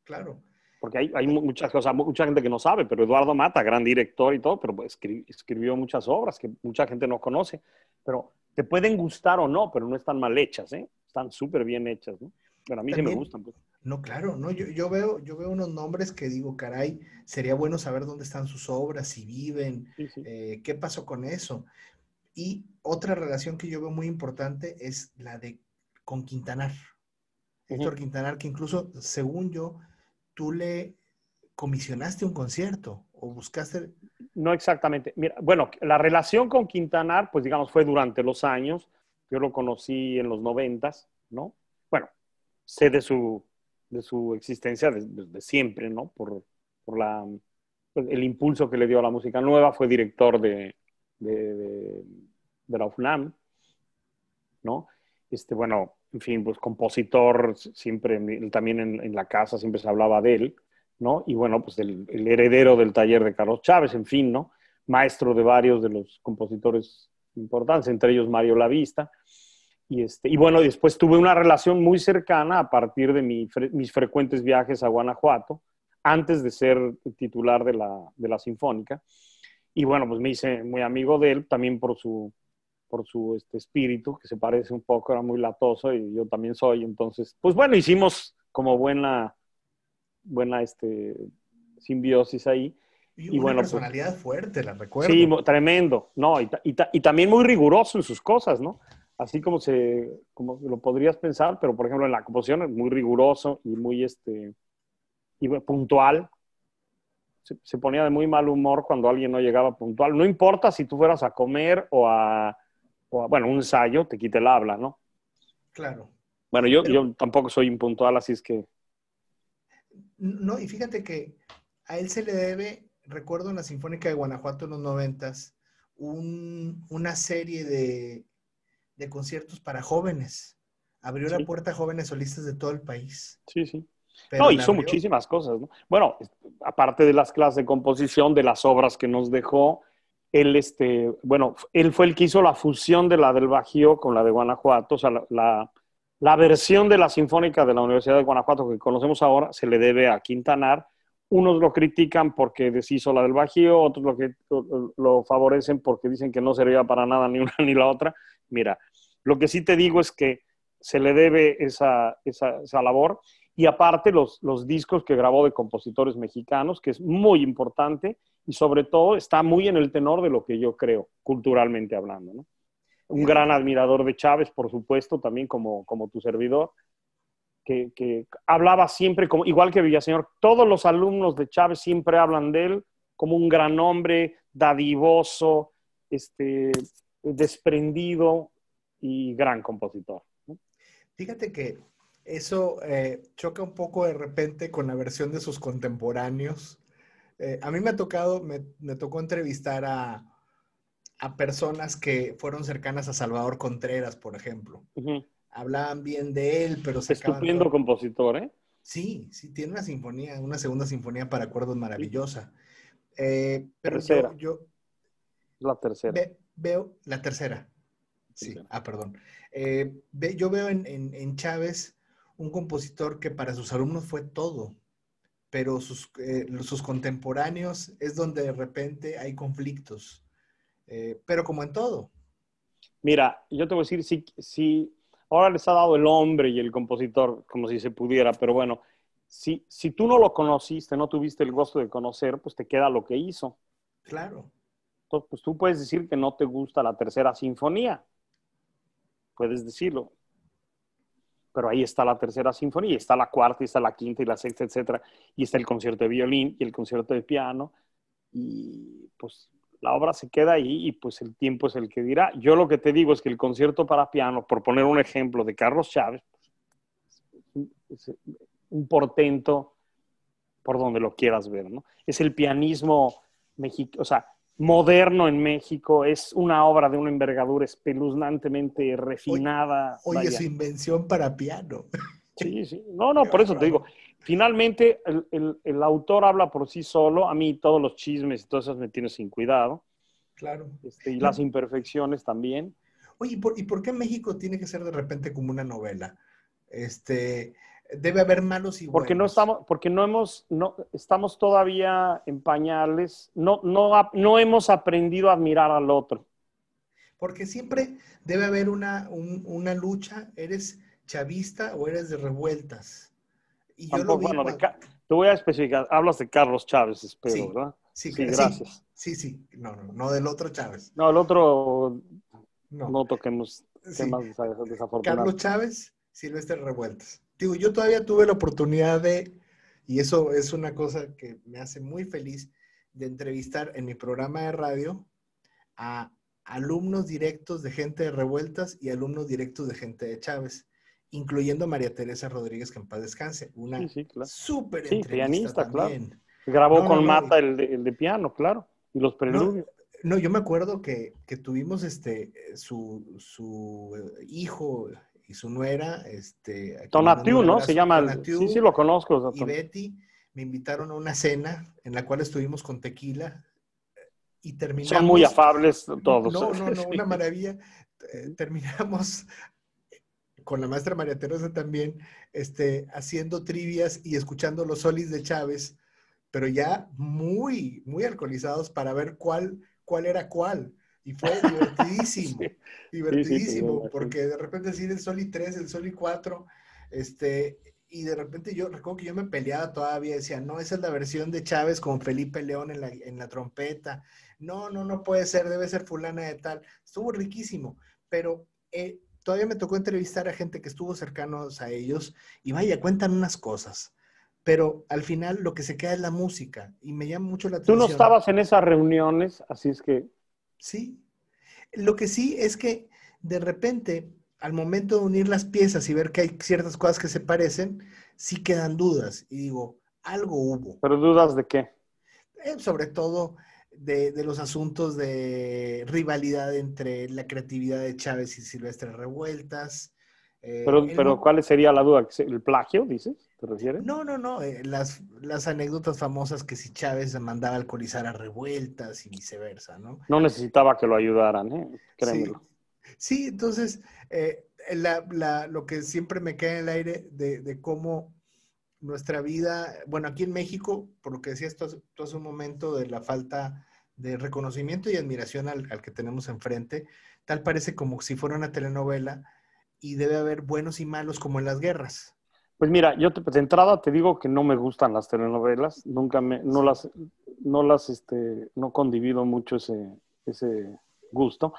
claro. Porque hay, muchas cosas, mucha gente que no sabe, pero Eduardo Mata, gran director y todo, pero escribió muchas obras que mucha gente no conoce, pero te pueden gustar o no, pero no están mal hechas, ¿eh? Están súper bien hechas, ¿no? Pero a mí sí me gustan. Pues. No, claro, no, yo, veo, yo veo unos nombres que digo, caray, sería bueno saber dónde están sus obras, si viven, eh, qué pasó con eso. Y otra relación que yo veo muy importante es la de con Quintanar. Héctor Quintanar, que incluso, según yo, tú le comisionaste un concierto o buscaste... No exactamente. Mira, bueno, la relación con Quintanar, pues digamos, fue durante los años. Yo lo conocí en los noventas, ¿no? Bueno, sé de su, de su existencia desde siempre, ¿no? Por, por la, pues, el impulso que le dio a la música nueva. Fue director de de la ¿no? Este, bueno, en fin, pues compositor, siempre también en, la casa siempre se hablaba de él, ¿no? Y bueno, pues el, heredero del taller de Carlos Chávez, en fin, ¿no? Maestro de varios de los compositores importantes, entre ellos Mario Lavista. Y, este, y bueno, después tuve una relación muy cercana a partir de mis frecuentes viajes a Guanajuato, antes de ser titular de la, de la Sinfónica. Y bueno, pues me hice muy amigo de él, también por su por su este, espíritu, que se parece un poco, era muy latoso y yo también soy. Entonces, pues bueno, hicimos como buena, buena este, simbiosis ahí. Y, bueno, pues personalidad fuerte, la recuerdo. Sí, tremendo, ¿no? Y, también muy riguroso en sus cosas, ¿no? Así como, se, como lo podrías pensar, pero por ejemplo en la composición es muy riguroso y muy este, y puntual, se, ponía de muy mal humor cuando alguien no llegaba puntual. No importa si tú fueras a comer o a, bueno, un ensayo te quita el habla, ¿no? Claro. Bueno, yo, tampoco soy impuntual, así es que... No, y fíjate que a él se le debe, recuerdo en la Sinfónica de Guanajuato en los noventas, una serie de, conciertos para jóvenes. Abrió la puerta a jóvenes solistas de todo el país. Sí, sí. no, hizo muchísimas cosas. ¿no? Bueno, aparte de las clases de composición, de las obras que nos dejó, él, este, bueno, él fue el que hizo la fusión de la del Bajío con la de Guanajuato, o sea, la, versión de la Sinfónica de la Universidad de Guanajuato que conocemos ahora se le debe a Quintanar. Unos lo critican porque deshizo la del Bajío, otros lo, que, favorecen porque dicen que no servía para nada ni una ni la otra. Mira, lo que sí te digo es que se le debe esa, esa, esa labor y aparte los, discos que grabó de compositores mexicanos, que es muy importante y sobre todo está muy en el tenor de lo que yo creo, culturalmente hablando. Un gran admirador de Chávez, por supuesto, también como, tu servidor, que, hablaba siempre, como, igual que Villaseñor, todos los alumnos de Chávez siempre hablan de él como un gran hombre, dadivoso, este, desprendido y gran compositor. Fíjate que eso eh, choca un poco de repente con la versión de sus contemporáneos. Eh, a mí me ha tocado, me, tocó entrevistar a, personas que fueron cercanas a Salvador Contreras, por ejemplo. Hablaban bien de él, pero se Estupendo todo. compositor, ¿eh? Sí, sí, tiene una sinfonía, una segunda sinfonía para acuerdos maravillosa. Eh, pero Yo, La tercera. veo, la tercera. Sí, ah, perdón. yo veo en, en, en Chávez un compositor que para sus alumnos fue todo, pero sus, eh, sus contemporáneos es donde de repente hay conflictos, eh, pero como en todo. Mira, yo te voy a decir, si, ahora les ha dado el hombre y el compositor, como si se pudiera, pero bueno, si, si tú no lo conociste, no tuviste el gusto de conocer, pues te queda lo que hizo. Claro. Entonces, pues tú puedes decir que no te gusta la tercera sinfonía. Puedes decirlo pero ahí está la tercera sinfonía, y está la cuarta, y está la quinta, y la sexta, etcétera, y está el concierto de violín y el concierto de piano, y pues la obra se queda ahí y pues el tiempo es el que dirá. Yo lo que te digo es que el concierto para piano, por poner un ejemplo de Carlos Chávez, es un portento por donde lo quieras ver, ¿no? Es el pianismo mexicano, o sea, moderno en México. Es una obra de una envergadura espeluznantemente refinada. Oye, es invención para piano. Sí, sí. No, no, por eso te digo. Finalmente, el, autor habla por sí solo. A mí todos los chismes y todas esas me tiene sin cuidado. Claro. Este, y las imperfecciones también. Oye, ¿y por, ¿y por qué México tiene que ser de repente como una novela? Este, debe haber malos y Porque no estamos, porque no hemos, no, estamos todavía en pañales, no, no, no hemos aprendido a admirar al otro. Porque siempre debe haber una, lucha, eres chavista o eres de revueltas. Y yo te voy a especificar, hablas de Carlos Chávez, espero, ¿verdad? Sí, sí gracias. Sí, sí, no, no, no del otro Chávez. No, el otro no, toquemos temas desafortunados. Carlos Chávez, Silvestre Revueltas digo, yo todavía tuve la oportunidad de, y eso es una cosa que me hace muy feliz, de entrevistar en mi programa de radio a alumnos directos de gente de Revueltas y alumnos directos de gente de Chávez, incluyendo a María Teresa Rodríguez, que en paz descanse, una súper pianista, claro. Grabó con Mata el de, piano, claro, y los preludios. No, yo me acuerdo que, tuvimos este, su, su eh, hijo, y su nuera, este... Tonatiu, ¿no? Se llama. Tonatiu, sí, sí, lo conozco. y Betty me invitaron a una cena en la cual estuvimos con tequila y terminamos... Son muy afables todos. No, ¿eh? no, no, una maravilla. Eh, terminamos con la maestra María Teresa también, este, haciendo trivias y escuchando los solis de Chávez, pero ya muy, muy alcoholizados para ver cuál, cuál era cuál. Y fue divertidísimo, divertidísimo, porque de repente sí, sol Soli 3, el Soli 4, este, y de repente yo recuerdo que yo me peleaba todavía, decía, no, esa es la versión de Chávez con Felipe León en la, en la trompeta, no, no, no puede ser, debe ser fulana de tal, estuvo riquísimo, pero eh, todavía me tocó entrevistar a gente que estuvo cercanos a ellos y vaya, cuentan unas cosas, pero al final lo que se queda es la música y me llama mucho la atención. Tú no estabas en esas reuniones, así es que ¿sí? Lo que sí es que de repente, al momento de unir las piezas y ver que hay ciertas cosas que se parecen, sí quedan dudas. Y digo, algo hubo. ¿Pero dudas de qué? Eh, sobre todo de, los asuntos de rivalidad entre la creatividad de Chávez y Silvestre Revueltas, eh, pero, ¿cuál sería la duda? ¿El plagio, dices? ¿Te refieres? No, no, no. Eh, las, anécdotas famosas que si Chávez se mandaba alcoholizar a revueltas y viceversa, ¿no? No necesitaba que lo ayudaran, ¿eh? Sí, entonces, eh, lo que siempre me queda en el aire de, cómo nuestra vida, bueno, aquí en México, por lo que decías tú, hace un momento de la falta de reconocimiento y admiración al que tenemos enfrente, tal parece como si fuera una telenovela y debe haber buenos y malos como en las guerras. Pues mira, yo te, de entrada te digo que no me gustan las telenovelas, nunca me, no las, no las, este, no condivido mucho ese, ese gusto.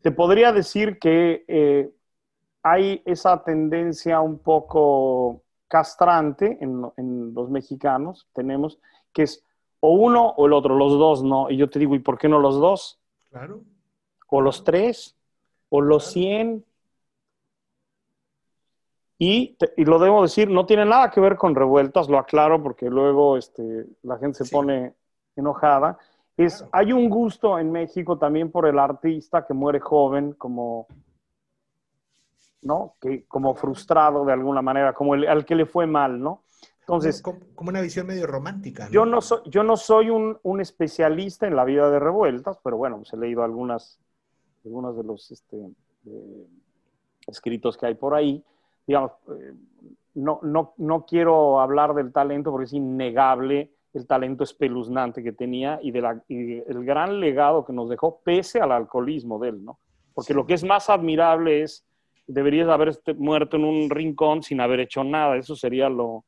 Te podría decir que eh, hay esa tendencia un poco castrante en, en, los mexicanos, tenemos, que es o uno o el otro, los dos no. Y yo te digo, ¿y por qué no los dos? Claro. O los tres, o los cien, y, lo debo decir, no tiene nada que ver con revueltas, lo aclaro porque luego este, la gente se pone enojada. Es, Hay un gusto en México también por el artista que muere joven, como, ¿no? Que, como frustrado de alguna manera, como el, al que le fue mal, ¿no? Entonces, como, una visión medio romántica. Yo no soy, yo no soy un, especialista en la vida de revueltas, pero bueno, se pues he leído algunas, algunos de los este, escritos que hay por ahí digamos, eh, no, quiero hablar del talento porque es innegable el talento espeluznante que tenía y, de el gran legado que nos dejó pese al alcoholismo de él, ¿no? Porque lo que es más admirable es, deberías haber este, muerto en un rincón sin haber hecho nada, eso sería lo,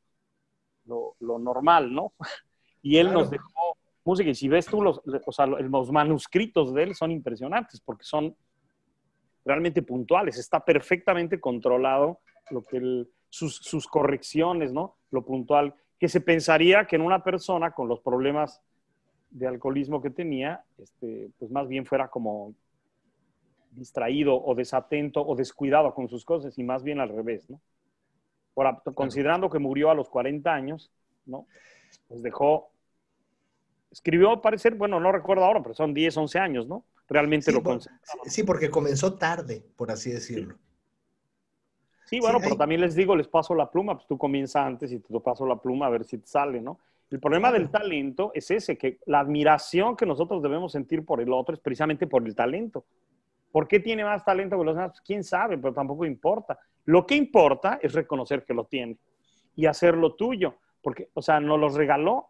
normal, ¿no? Y él nos dejó música y si ves tú los, o sea, los manuscritos de él son impresionantes porque son realmente puntuales, está perfectamente controlado lo que sus, correcciones, ¿no? Lo puntual, que se pensaría que en una persona con los problemas de alcoholismo que tenía, este, pues más bien fuera como distraído o desatento o descuidado con sus cosas y más bien al revés, ¿no? Ahora, considerando que murió a los 40 años, ¿no? Pues dejó, escribió, parece, parecer, bueno, no recuerdo ahora, pero son 10, 11 años, ¿no? Realmente lo por, Sí, porque comenzó tarde, por así decirlo. Sí, bueno, pero también les digo, les paso la pluma, pues tú comienza antes y te paso la pluma a ver si te sale, ¿no? El problema del talento es ese, que la admiración que nosotros debemos sentir por el otro es precisamente por el talento. ¿Por qué tiene más talento que los demás? Pues, quién sabe, pero tampoco importa. Lo que importa es reconocer que lo tiene y hacerlo tuyo, porque, o sea, nos los regaló.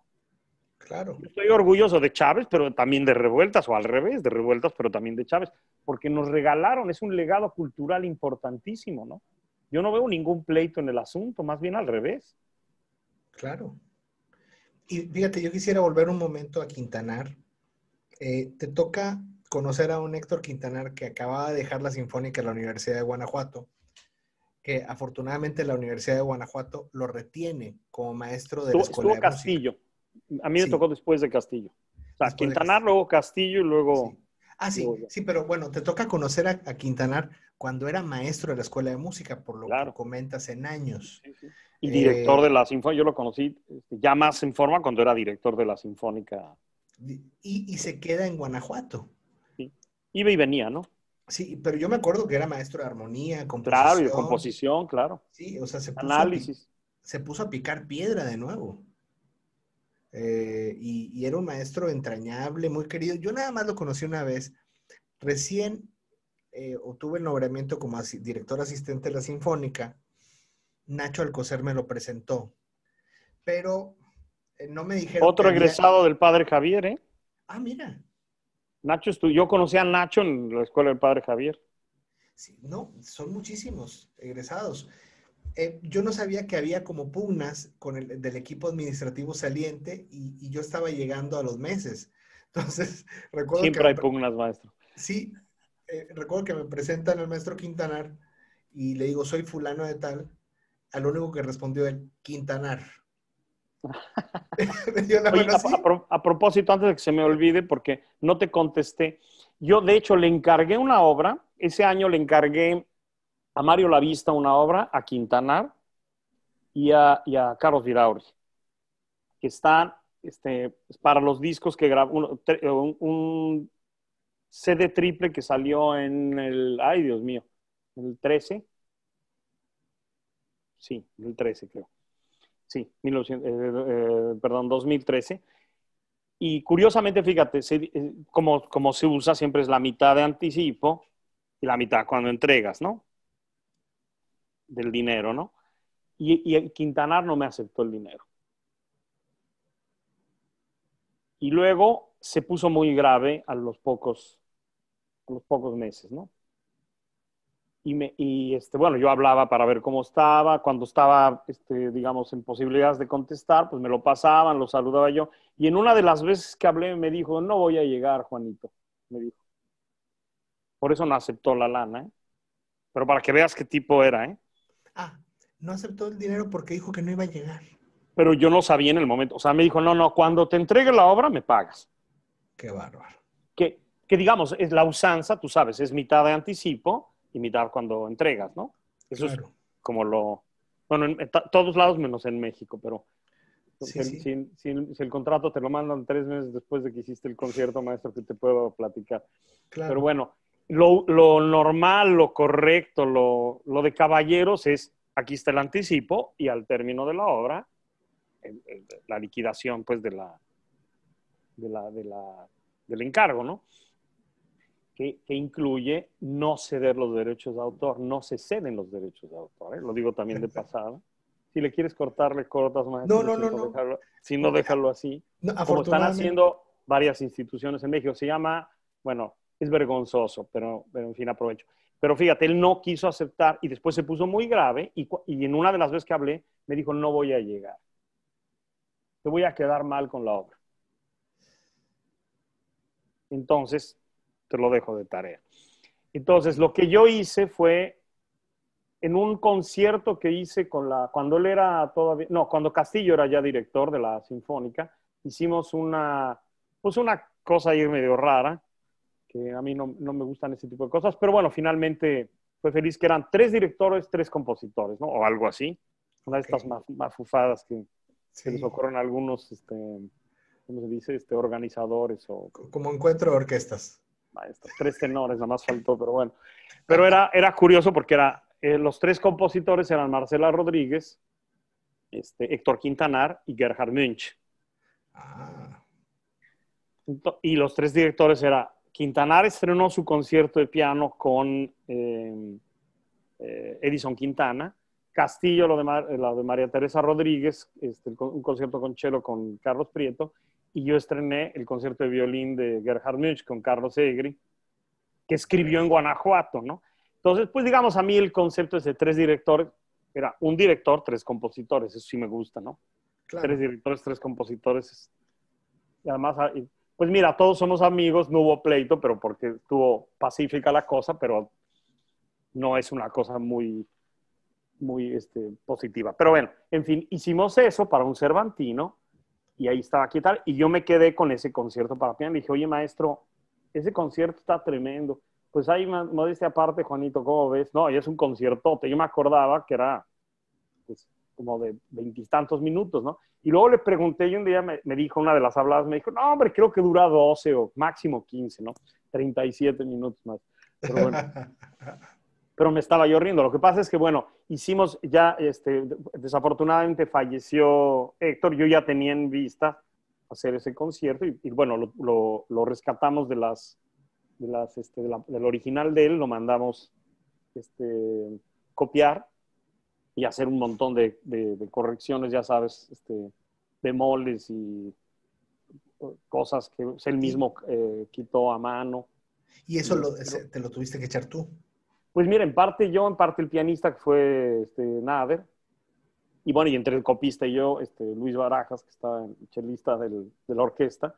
Claro. estoy orgulloso de Chávez, pero también de Revueltas, o al revés, de Revueltas, pero también de Chávez, porque nos regalaron, es un legado cultural importantísimo, ¿no? Yo no veo ningún pleito en el asunto, más bien al revés. Claro. Y fíjate, yo quisiera volver un momento a Quintanar. Eh, te toca conocer a un Héctor Quintanar que acababa de dejar la Sinfónica en la Universidad de Guanajuato, que afortunadamente la Universidad de Guanajuato lo retiene como maestro de la Escuela Castillo. A mí me tocó después de Castillo. O sea, Quintanar, luego Castillo y luego... Ah, sí, sí, pero bueno, te toca conocer a, Quintanar cuando era maestro de la Escuela de Música, por lo que comentas en años. Y eh, director de la Sinfónica, yo lo conocí este, ya más en forma cuando era director de la Sinfónica. Y, se queda en Guanajuato. Iba y venía, ¿no? Sí, pero yo me acuerdo que era maestro de armonía, composición. Claro, y de composición, claro. Sí, o sea, se Análisis. se puso a picar piedra de nuevo. Eh, y, era un maestro entrañable, muy querido. Yo nada más lo conocí una vez. Recién eh, obtuve el nombramiento como director asistente de la Sinfónica. Nacho Alcocer me lo presentó, pero eh, no me dijeron. Otro egresado del padre Javier, ¿eh? Ah, mira. Nacho yo conocí a Nacho en la escuela del padre Javier. Sí, no, son muchísimos egresados. Eh, yo no sabía que había como pugnas con el, del equipo administrativo saliente y, yo estaba llegando a los meses. Entonces, recuerdo Siempre hay pugnas, maestro. Sí, eh, recuerdo que me presentan al maestro Quintanar y le digo, soy fulano de tal. Al único que respondió el Quintanar. a, propósito, antes de que se me olvide, porque no te contesté, yo de hecho le encargué una obra, ese año le encargué a Mario Lavista una obra, a Quintanar y a, Carlos que están este, para los discos que grabó, eh, un, CD triple que salió en el, ay Dios mío, en el 13. Sí, el 13 creo. Sí, eh, eh, perdón, 2013. Y curiosamente, fíjate, como se usa siempre es la mitad de anticipo y la mitad cuando entregas, ¿no? del dinero, ¿no? Y, y Quintanar no me aceptó el dinero. Y luego se puso muy grave a los pocos, los pocos meses, ¿no? Y, me, y este, bueno, yo hablaba para ver cómo estaba, cuando estaba, este, digamos, en posibilidades de contestar, pues me lo pasaban, lo saludaba yo. Y en una de las veces que hablé me dijo, no voy a llegar, Juanito, me dijo. Por eso no aceptó la lana, ¿eh? Pero para que veas qué tipo era, ¿eh? Ah, no aceptó el dinero porque dijo que no iba a llegar. Pero yo no sabía en el momento. O sea, me dijo, no, no, cuando te entregue la obra me pagas. Qué bárbaro. Que, digamos, es la usanza, tú sabes, es mitad de anticipo y mitad cuando entregas, ¿no? Eso es como lo... Bueno, en, todos lados menos en México, pero... Sí, si, el contrato te lo mandan tres meses después de que hiciste el concierto, maestro, que te puedo platicar. Claro. Pero bueno, lo, normal, lo correcto, lo, de caballeros es, aquí está el anticipo y al término de la obra, la liquidación pues de la, del encargo, ¿no? Que, incluye no ceder los derechos de autor, no se ceden los derechos de autor, ¿eh? lo digo también de pasada. Si le quieres cortarle le cortas más. No, no, no, si no, déjalo así. No, como están haciendo varias instituciones en México, se llama, bueno, es vergonzoso, pero, en fin, aprovecho. Pero fíjate, él no quiso aceptar y después se puso muy grave y, y, en una de las veces que hablé me dijo, no voy a llegar. Te voy a quedar mal con la obra. Entonces, te lo dejo de tarea. Entonces, lo que yo hice fue, en un concierto que hice con la, cuando él era todavía, no, cuando Castillo era ya director de la Sinfónica, hicimos una, pues una cosa ahí medio rara, que a mí no, me gustan ese tipo de cosas, pero bueno, finalmente fue feliz que eran tres directores, tres compositores, ¿no? O algo así. Una de estas mafufadas que, sí. que, les ocurren algunos, este, ¿cómo se dice? Este, organizadores o... Como encuentro de orquestas. tres tenores, nada más faltó, pero bueno. Pero era, era curioso porque era, eh, los tres compositores eran Marcela Rodríguez, este, Héctor Quintanar y Gerhard Münch. Ah. Y los tres directores eran... Quintanar estrenó su concierto de piano con eh, eh, Edison Quintana. Castillo, lo de, eh, María Teresa Rodríguez, este, un concierto con Chelo con Carlos Prieto. Y yo estrené el concierto de violín de Gerhard Munch con Carlos Egri, que escribió en Guanajuato, ¿no? Entonces, pues digamos, a mí el concepto es de tres directores, era un director, tres compositores, eso sí me gusta, ¿no? Tres directores, tres compositores. Y además, ah, pues mira, todos somos amigos, no hubo pleito, pero porque estuvo pacífica la cosa, pero no es una cosa muy, muy este, positiva. Pero bueno, en fin, hicimos eso para un Cervantino y ahí estaba aquí tal, y yo me quedé con ese concierto para piano. dije, oye maestro, ese concierto está tremendo. Pues ahí, modestia aparte, Juanito, ¿cómo ves? No, ya es un conciertote. Yo me acordaba que era pues, como de veintitantos minutos, ¿no? Y luego le pregunté y un día me, dijo una de las habladas, me dijo, no, hombre, creo que dura 12 o máximo 15, ¿no? 37 minutos más. Pero bueno. pero me estaba yo riendo. Lo que pasa es que, bueno, hicimos ya, este, desafortunadamente falleció Héctor, yo ya tenía en vista hacer ese concierto y, bueno, lo, rescatamos de las, de las este, del original de él, lo mandamos este, copiar y hacer un montón de, correcciones, ya sabes, este, de y cosas que él mismo eh, quitó a mano. ¿Y eso te lo tuviste que echar tú? Pues mira, en parte yo, en parte el pianista que fue este, Nader, y bueno, y entre el copista y yo, este, Luis Barajas, que estaba en chelista del, de la orquesta,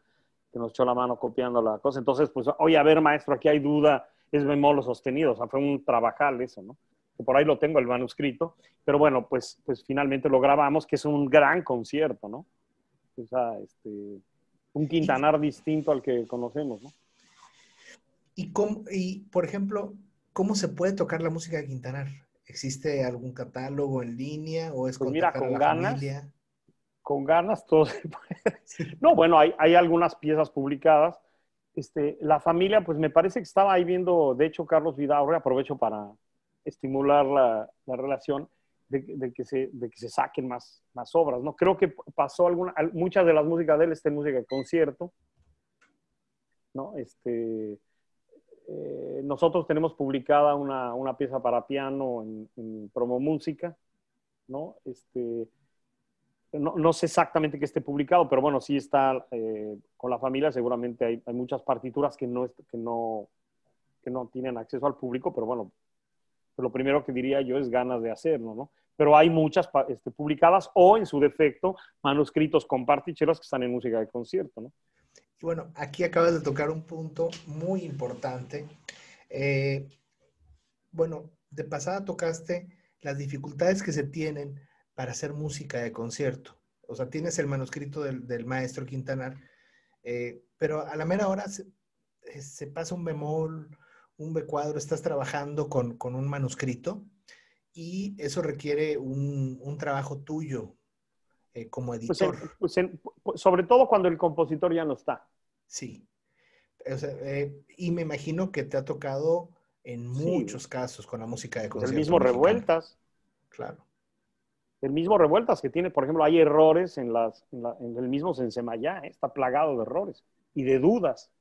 que nos echó la mano copiando la cosa. Entonces, pues, oye, a ver, maestro, aquí hay duda, es bemol sostenido, o sea, fue un trabajal eso, ¿no? por ahí lo tengo el manuscrito, pero bueno, pues, pues finalmente lo grabamos, que es un gran concierto, ¿no? O sea, este, un Quintanar distinto al que conocemos, ¿no? ¿Y, y, por ejemplo, ¿cómo se puede tocar la música de Quintanar? ¿Existe algún catálogo en línea o es pues mira, con ganas, Con ganas todo se puede. No, bueno, hay, algunas piezas publicadas. Este, la familia, pues me parece que estaba ahí viendo, de hecho, Carlos Vidaurre, aprovecho para, estimular la, relación de, que se, que se saquen más, obras. ¿no? Creo que pasó alguna, muchas de las músicas de él están en música de concierto. ¿no? Este, eh, nosotros tenemos publicada una, pieza para piano en, Promo Música. ¿no? Este, no, sé exactamente que esté publicado, pero bueno, sí está eh, con la familia. Seguramente hay, muchas partituras que no, que, no, que no tienen acceso al público, pero bueno, lo primero que diría yo es ganas de hacerlo, ¿no? Pero hay muchas este, publicadas o, en su defecto, manuscritos con partichelas que están en música de concierto, ¿no? Y bueno, aquí acabas de tocar un punto muy importante. Eh, bueno, de pasada tocaste las dificultades que se tienen para hacer música de concierto. O sea, tienes el manuscrito del, maestro Quintanar, eh, pero a la mera hora se, eh, se pasa un bemol, un becuadro, estás trabajando con, un manuscrito y eso requiere un, trabajo tuyo eh, como pues editor. Pues sobre todo cuando el compositor ya no está. Sí. Eh, y me imagino que te ha tocado en muchos casos con la música de concierto. El mismo Revueltas. Claro. El mismo Revueltas que tiene, por ejemplo, hay errores en, las, en, el mismo Sensemayá, eh, está plagado de errores y de dudas.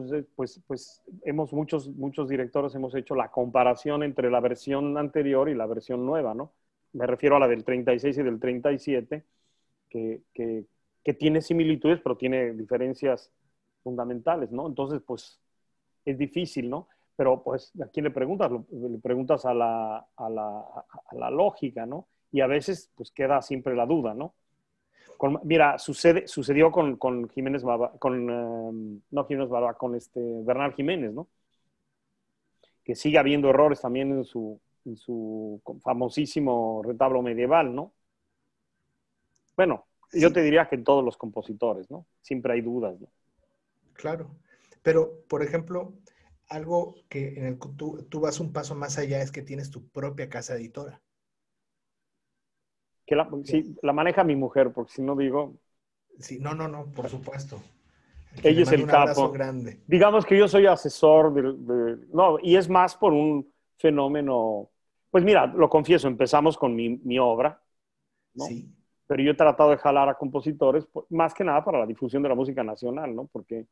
Entonces, pues, pues hemos, muchos, muchos directores hemos hecho la comparación entre la versión anterior y la versión nueva, ¿no? Me refiero a la del 36 y del 37, que, tiene similitudes, pero tiene diferencias fundamentales, ¿no? Entonces, pues es difícil, ¿no? Pero pues, ¿a quién le preguntas? Le preguntas a la, a la lógica, ¿no? Y a veces, pues queda siempre la duda, ¿no? mira, sucede, sucedió con, con Jiménez con, em, no Jiménez con este Jiménez, ¿no? Que sigue habiendo errores también en su, famosísimo retablo medieval, ¿no? Bueno, yo te diría que en todos los compositores, ¿no? Siempre hay dudas, ¿no? Claro, pero por ejemplo, algo que en el tú vas un paso más allá es que tienes tu propia casa editora. Que la, sí, la maneja mi mujer, porque si no digo... Sí, no, no, no, por supuesto. Ella es el capo. Grande. Digamos que yo soy asesor de, No, y es más por un fenómeno... Pues mira, lo confieso, empezamos con mi, mi obra, ¿no? Sí. Pero yo he tratado de jalar a compositores, más que nada para la difusión de la música nacional, ¿no? Porque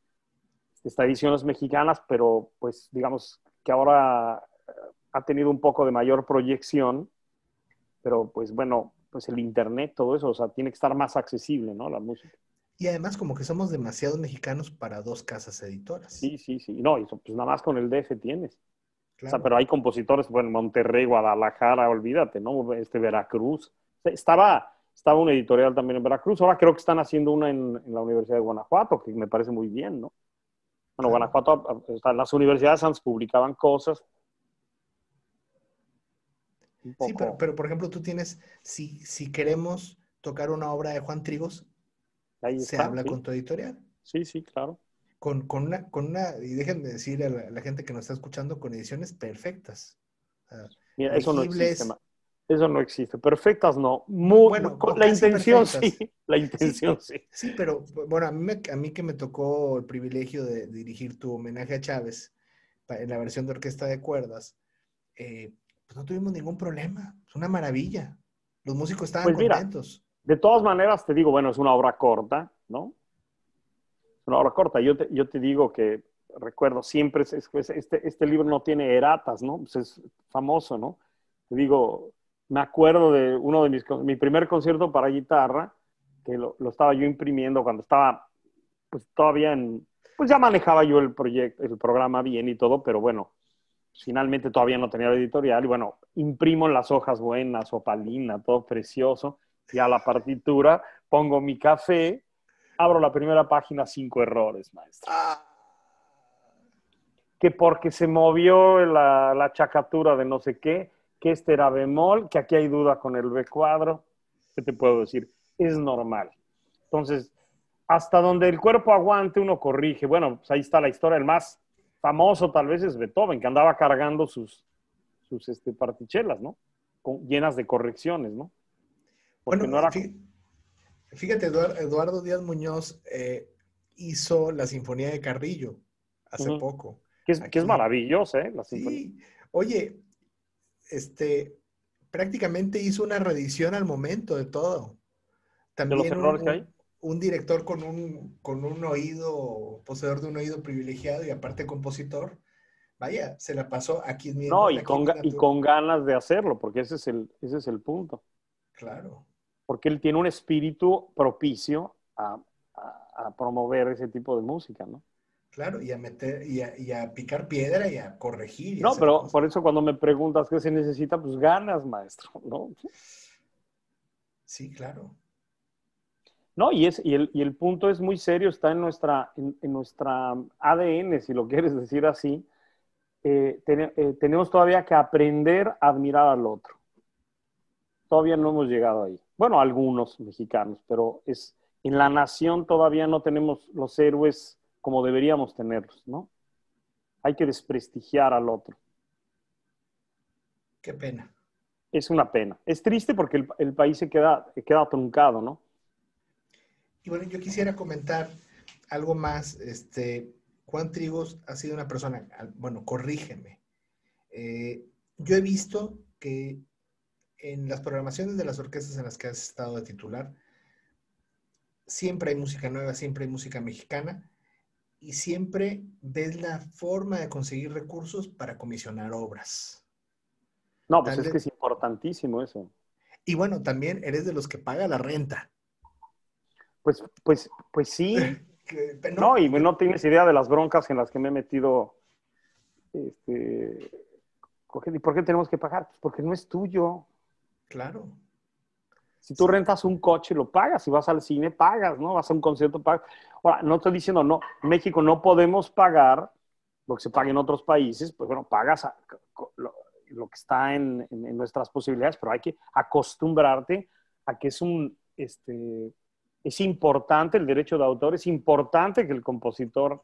esta edición mexicanas, pero pues digamos que ahora eh, ha tenido un poco de mayor proyección, pero pues bueno, pues el internet, todo eso, o sea, tiene que estar más accesible, ¿no? La música. Y además como que somos demasiados mexicanos para dos casas editoras. Sí, sí, sí. No, eso, pues nada más con el DF tienes. Claro. O sea, pero hay compositores, bueno, Monterrey, Guadalajara, olvídate, ¿no? Este Veracruz. Estaba, estaba una editorial también en Veracruz, ahora creo que están haciendo una en, la Universidad de Guanajuato, que me parece muy bien, ¿no? Bueno, Guanajuato, las universidades antes publicaban cosas, Sí, pero, por ejemplo, tú tienes, si, si queremos tocar una obra de Juan Trigos, se habla con tu editorial. Sí, sí, claro. Con, con, una, con y déjenme decir a la, gente que nos está escuchando, con ediciones perfectas. eso no existe. Eso no existe. Perfectas no. Muy, bueno, con la intención sí. La intención sí. Sí, pero bueno, a mí, a mí, que me tocó el privilegio de dirigir tu homenaje a Chávez en la versión de orquesta de cuerdas, eh, pues no tuvimos ningún problema. Es una maravilla. Los músicos estaban pues contentos. De todas maneras, te digo, bueno, es una obra corta, ¿no? Es una obra corta. Yo te, yo te digo que, recuerdo, siempre este, este, libro no tiene eratas, ¿no? Pues es famoso, ¿no? Te digo, me acuerdo de uno de mis, mi primer concierto para guitarra, que lo, lo estaba yo imprimiendo cuando estaba, pues todavía en, pues ya manejaba yo el proyecto, el programa bien y todo, pero bueno, finalmente todavía no tenía la editorial, y bueno, imprimo las hojas buenas, opalina, todo precioso, y a la partitura pongo mi café, abro la primera página, cinco errores, maestro. Ah. Que porque se movió la, la chacatura de no sé qué, que este era bemol, que aquí hay duda con el B cuadro, ¿qué te puedo decir? Es normal. Entonces, hasta donde el cuerpo aguante, uno corrige. Bueno, pues ahí está la historia del más famoso tal vez es Beethoven, que andaba cargando sus, sus este, partichelas, ¿no? llenas de correcciones, ¿no? bueno, Fíjate, Eduardo Díaz Muñoz eh, hizo la Sinfonía de Carrillo hace poco. Que es, maravillosa, ¿eh? Sí. Oye, este, prácticamente hizo una reedición al momento de todo. También ¿De los errores que hay? un director con un, con un oído, poseedor de un oído privilegiado y aparte compositor, vaya, se la pasó aquí mismo. y con, y con ganas de hacerlo, porque ese es, el, ese es el punto. Claro. Porque él tiene un espíritu propicio a, promover ese tipo de música, ¿no? Claro, y a meter, y a, picar piedra y a corregir. no, pero por eso cuando me preguntas qué se necesita, pues ganas, maestro, ¿no? Sí, claro. No, y, es, y, el, punto es muy serio, está en nuestra, en, nuestra ADN, si lo quieres decir así. Eh, eh, tenemos todavía que aprender a admirar al otro. Todavía no hemos llegado ahí. Bueno, algunos mexicanos, pero es, en la nación todavía no tenemos los héroes como deberíamos tenerlos, ¿no? Hay que desprestigiar al otro. Qué pena. Es una pena. Es triste porque el, el país se queda, se queda truncado, ¿no? Y bueno, yo quisiera comentar algo más. Este, Juan Trigos ha sido una persona, bueno, corrígeme. Eh, yo he visto que en las programaciones de las orquestas en las que has estado de titular, siempre hay música nueva, siempre hay música mexicana y siempre ves la forma de conseguir recursos para comisionar obras. No, pues es que es importantísimo eso. Y bueno, también eres de los que paga la renta. Pues, pues, pues sí. no, y no tienes idea de las broncas en las que me he metido. Este, ¿Y por qué tenemos que pagar? Pues porque no es tuyo. Claro. Si tú rentas un coche, lo pagas. Si vas al cine, pagas, ¿no? Vas a un concierto, pagas. Ahora, no estoy diciendo, no, México no podemos pagar lo que se paga en otros países. Pues bueno, pagas lo, que está en, en, nuestras posibilidades, pero hay que acostumbrarte a que es un, este, es importante el derecho de autor, es importante que el compositor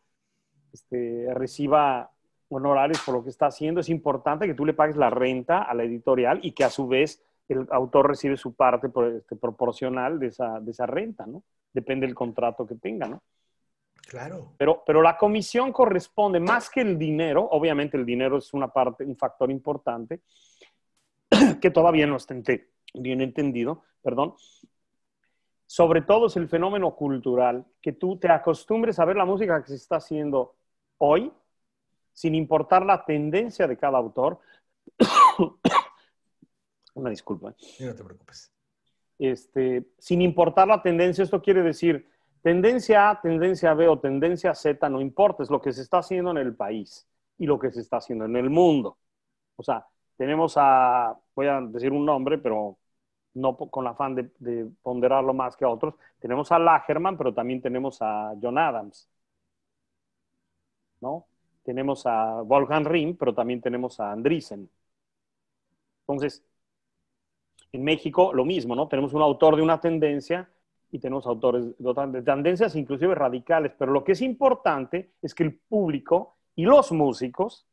este, reciba honorarios por lo que está haciendo, es importante que tú le pagues la renta a la editorial y que a su vez el autor recibe su parte este, proporcional de esa, renta, ¿no? Depende del contrato que tenga, ¿no? Claro. Pero, la comisión corresponde más que el dinero, obviamente el dinero es una parte, un factor importante, que todavía no esté bien entendido, perdón, sobre todo es el fenómeno cultural, que tú te acostumbres a ver la música que se está haciendo hoy, sin importar la tendencia de cada autor. Una disculpa. No te preocupes. Este, sin importar la tendencia, esto quiere decir tendencia A, tendencia B o tendencia Z, no importa, es lo que se está haciendo en el país y lo que se está haciendo en el mundo. O sea, tenemos a, voy a decir un nombre, pero no con afán de, de, ponderarlo más que a otros. Tenemos a Lagerman, pero también tenemos a John Adams, ¿no? Tenemos a Wolfgang Rim, pero también tenemos a Andriessen. Entonces, en México lo mismo, ¿no? Tenemos un autor de una tendencia y tenemos autores de, de tendencias inclusive radicales, pero lo que es importante es que el público y los músicos,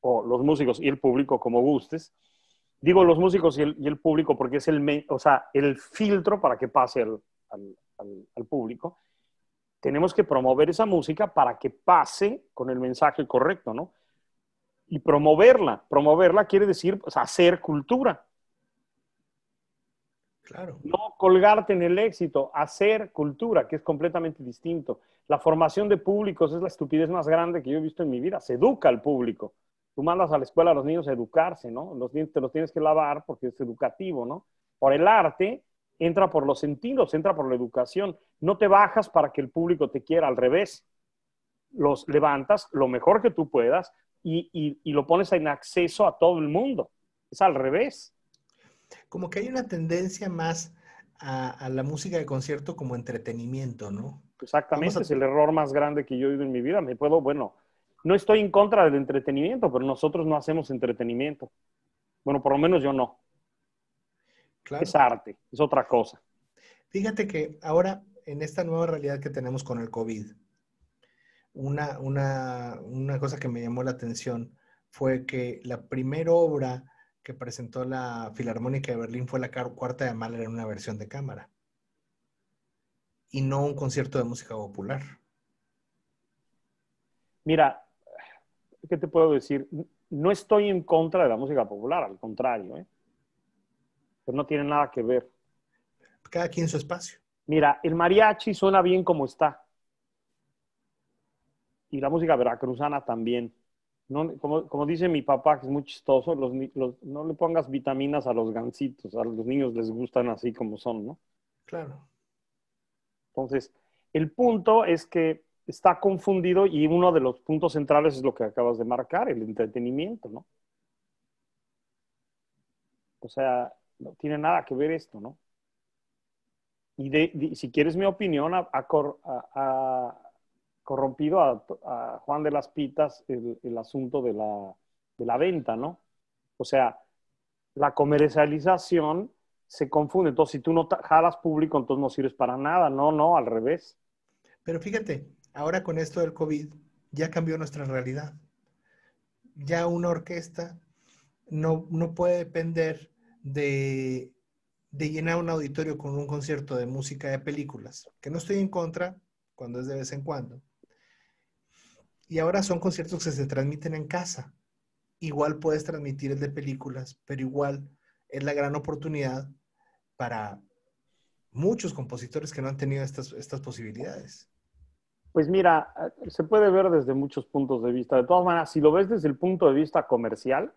o los músicos y el público como gustes, digo los músicos y el, público porque es el, sea, el filtro para que pase al, público, tenemos que promover esa música para que pase con el mensaje correcto, ¿no? Y promoverla, promoverla quiere decir hacer cultura. Claro. No colgarte en el éxito, hacer cultura, que es completamente distinto. La formación de públicos es la estupidez más grande que yo he visto en mi vida. Se educa al público tú mandas a la escuela a los niños a educarse, ¿no? Los dientes te los tienes que lavar porque es educativo, ¿no? Por el arte, entra por los sentidos, entra por la educación. No te bajas para que el público te quiera, al revés. Los levantas lo mejor que tú puedas y, y, lo pones en acceso a todo el mundo. Es al revés. Como que hay una tendencia más a, la música de concierto como entretenimiento, ¿no? Exactamente, es el error más grande que yo he oído en mi vida. Me puedo, bueno, no estoy en contra del entretenimiento, pero nosotros no hacemos entretenimiento. Bueno, por lo menos yo no. Es arte, es otra cosa. Fíjate que ahora, en esta nueva realidad que tenemos con el COVID, una, una, una cosa que me llamó la atención fue que la primera obra que presentó la Filarmónica de Berlín fue la cuarta de Mahler en una versión de cámara y no un concierto de música popular. Mira, ¿qué te puedo decir? No estoy en contra de la música popular, al contrario, ¿eh? Pero no tiene nada que ver. Cada quien su espacio. Mira, el mariachi suena bien como está. Y la música veracruzana también. como, dice mi papá, que es muy chistoso, los, no le pongas vitaminas a los gansitos, a los niños les gustan así como son, ¿no? Claro. Entonces, el punto es que está confundido y uno de los puntos centrales es lo que acabas de marcar, el entretenimiento, ¿no? O sea, no tiene nada que ver esto, ¿no? Y si quieres mi opinión, ha, corrompido a, Juan de las Pitas el, asunto de la, de la venta, ¿no? O sea, la comercialización se confunde. Entonces, si tú no jalas público, entonces no sirves para nada. No, no, al revés. Pero fíjate, ahora con esto del COVID ya cambió nuestra realidad. Ya una orquesta no, puede depender de, llenar un auditorio con un concierto de música de películas, que no estoy en contra cuando es de vez en cuando. Y ahora son conciertos que se transmiten en casa. Igual puedes transmitir el de películas, pero igual es la gran oportunidad para muchos compositores que no han tenido estas posibilidades. Pues mira, eh, se puede ver desde muchos puntos de vista. De todas maneras, si lo ves desde el punto de vista comercial,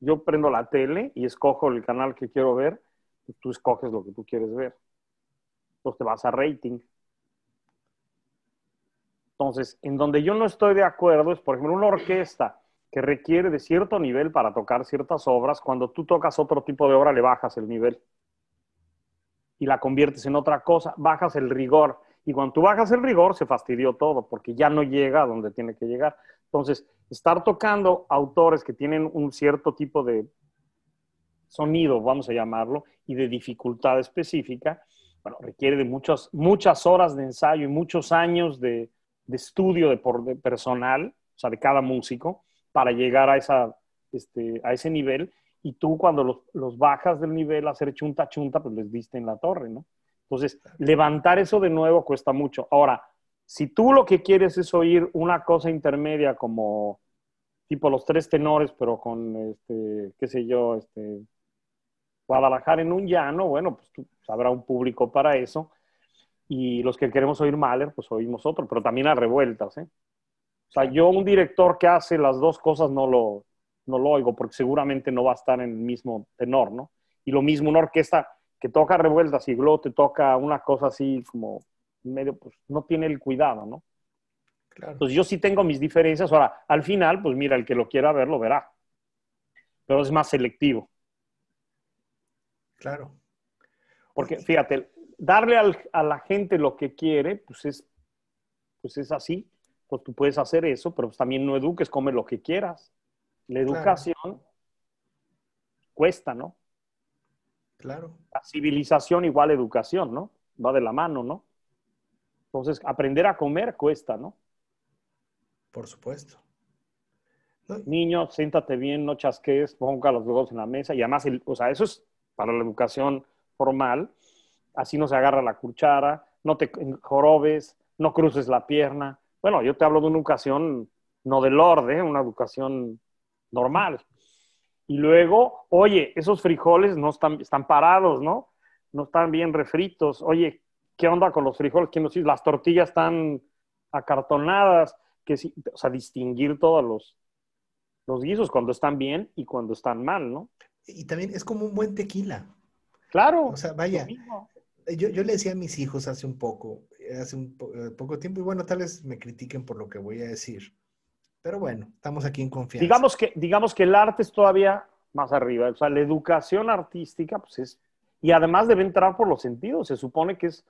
yo prendo la tele y escojo el canal que quiero ver, pues tú escoges lo que tú quieres ver. Entonces pues te vas a rating. Entonces, en donde yo no estoy de acuerdo es, por ejemplo, una orquesta que requiere de cierto nivel para tocar ciertas obras, cuando tú tocas otro tipo de obra le bajas el nivel y la conviertes en otra cosa, bajas el rigor. Y cuando tú bajas el rigor, se fastidió todo, porque ya no llega a donde tiene que llegar. Entonces, estar tocando autores que tienen un cierto tipo de sonido, vamos a llamarlo, y de dificultad específica, bueno, requiere de muchas, muchas horas de ensayo y muchos años de, estudio de, por, personal, o sea, de cada músico, para llegar a, esa, este, a ese nivel. Y tú cuando los, los bajas del nivel a hacer chunta chunta, pues les diste en la torre, ¿no? Entonces, levantar eso de nuevo cuesta mucho. Ahora, si tú lo que quieres es oír una cosa intermedia como tipo los tres tenores, pero con, este, qué sé yo, este, Guadalajara en un llano, bueno, pues, pues habrá un público para eso. Y los que queremos oír Mahler, pues oímos otro, pero también a revueltas. ¿eh? O sea, yo un director que hace las dos cosas no lo, no lo oigo, porque seguramente no va a estar en el mismo tenor, ¿no? Y lo mismo una orquesta que toca revueltas y glote, te toca una cosa así como medio, pues no tiene el cuidado, ¿no? Claro. Entonces pues yo sí tengo mis diferencias. Ahora, al final, pues mira, el que lo quiera ver lo verá. Pero es más selectivo. Claro. Porque fíjate, darle a la gente lo que quiere, pues es, pues es así. Pues tú puedes hacer eso, pero pues también no eduques, come lo que quieras. La educación cuesta, ¿no? Claro. La civilización igual educación, ¿no? Va de la mano, ¿no? Entonces, aprender a comer cuesta, ¿no? Por supuesto. Niño, siéntate bien, no chasques, ponga los dedos en la mesa y además, o sea, eso es para la educación formal. Así no se agarra la cuchara, no te jorobes, no cruces la pierna. Bueno, yo te hablo de una educación no del orden, una educación normal. Y luego, oye, esos frijoles no están, están parados, ¿no? No están bien refritos. Oye, ¿qué onda con los frijoles? ¿Quién nos dice? Las tortillas están acartonadas. Que si o sea, distinguir todos los, los guisos cuando están bien y cuando están mal, ¿no? Y también es como un buen tequila. Claro. O sea, vaya. Yo, le decía a mis hijos hace un poco, hace un eh, poco tiempo, y bueno, tal vez me critiquen por lo que voy a decir, pero bueno, estamos aquí en confianza. Digamos que, digamos que el arte es todavía más arriba. O sea, la educación artística, pues es. Y además debe entrar por los sentidos. Se supone que es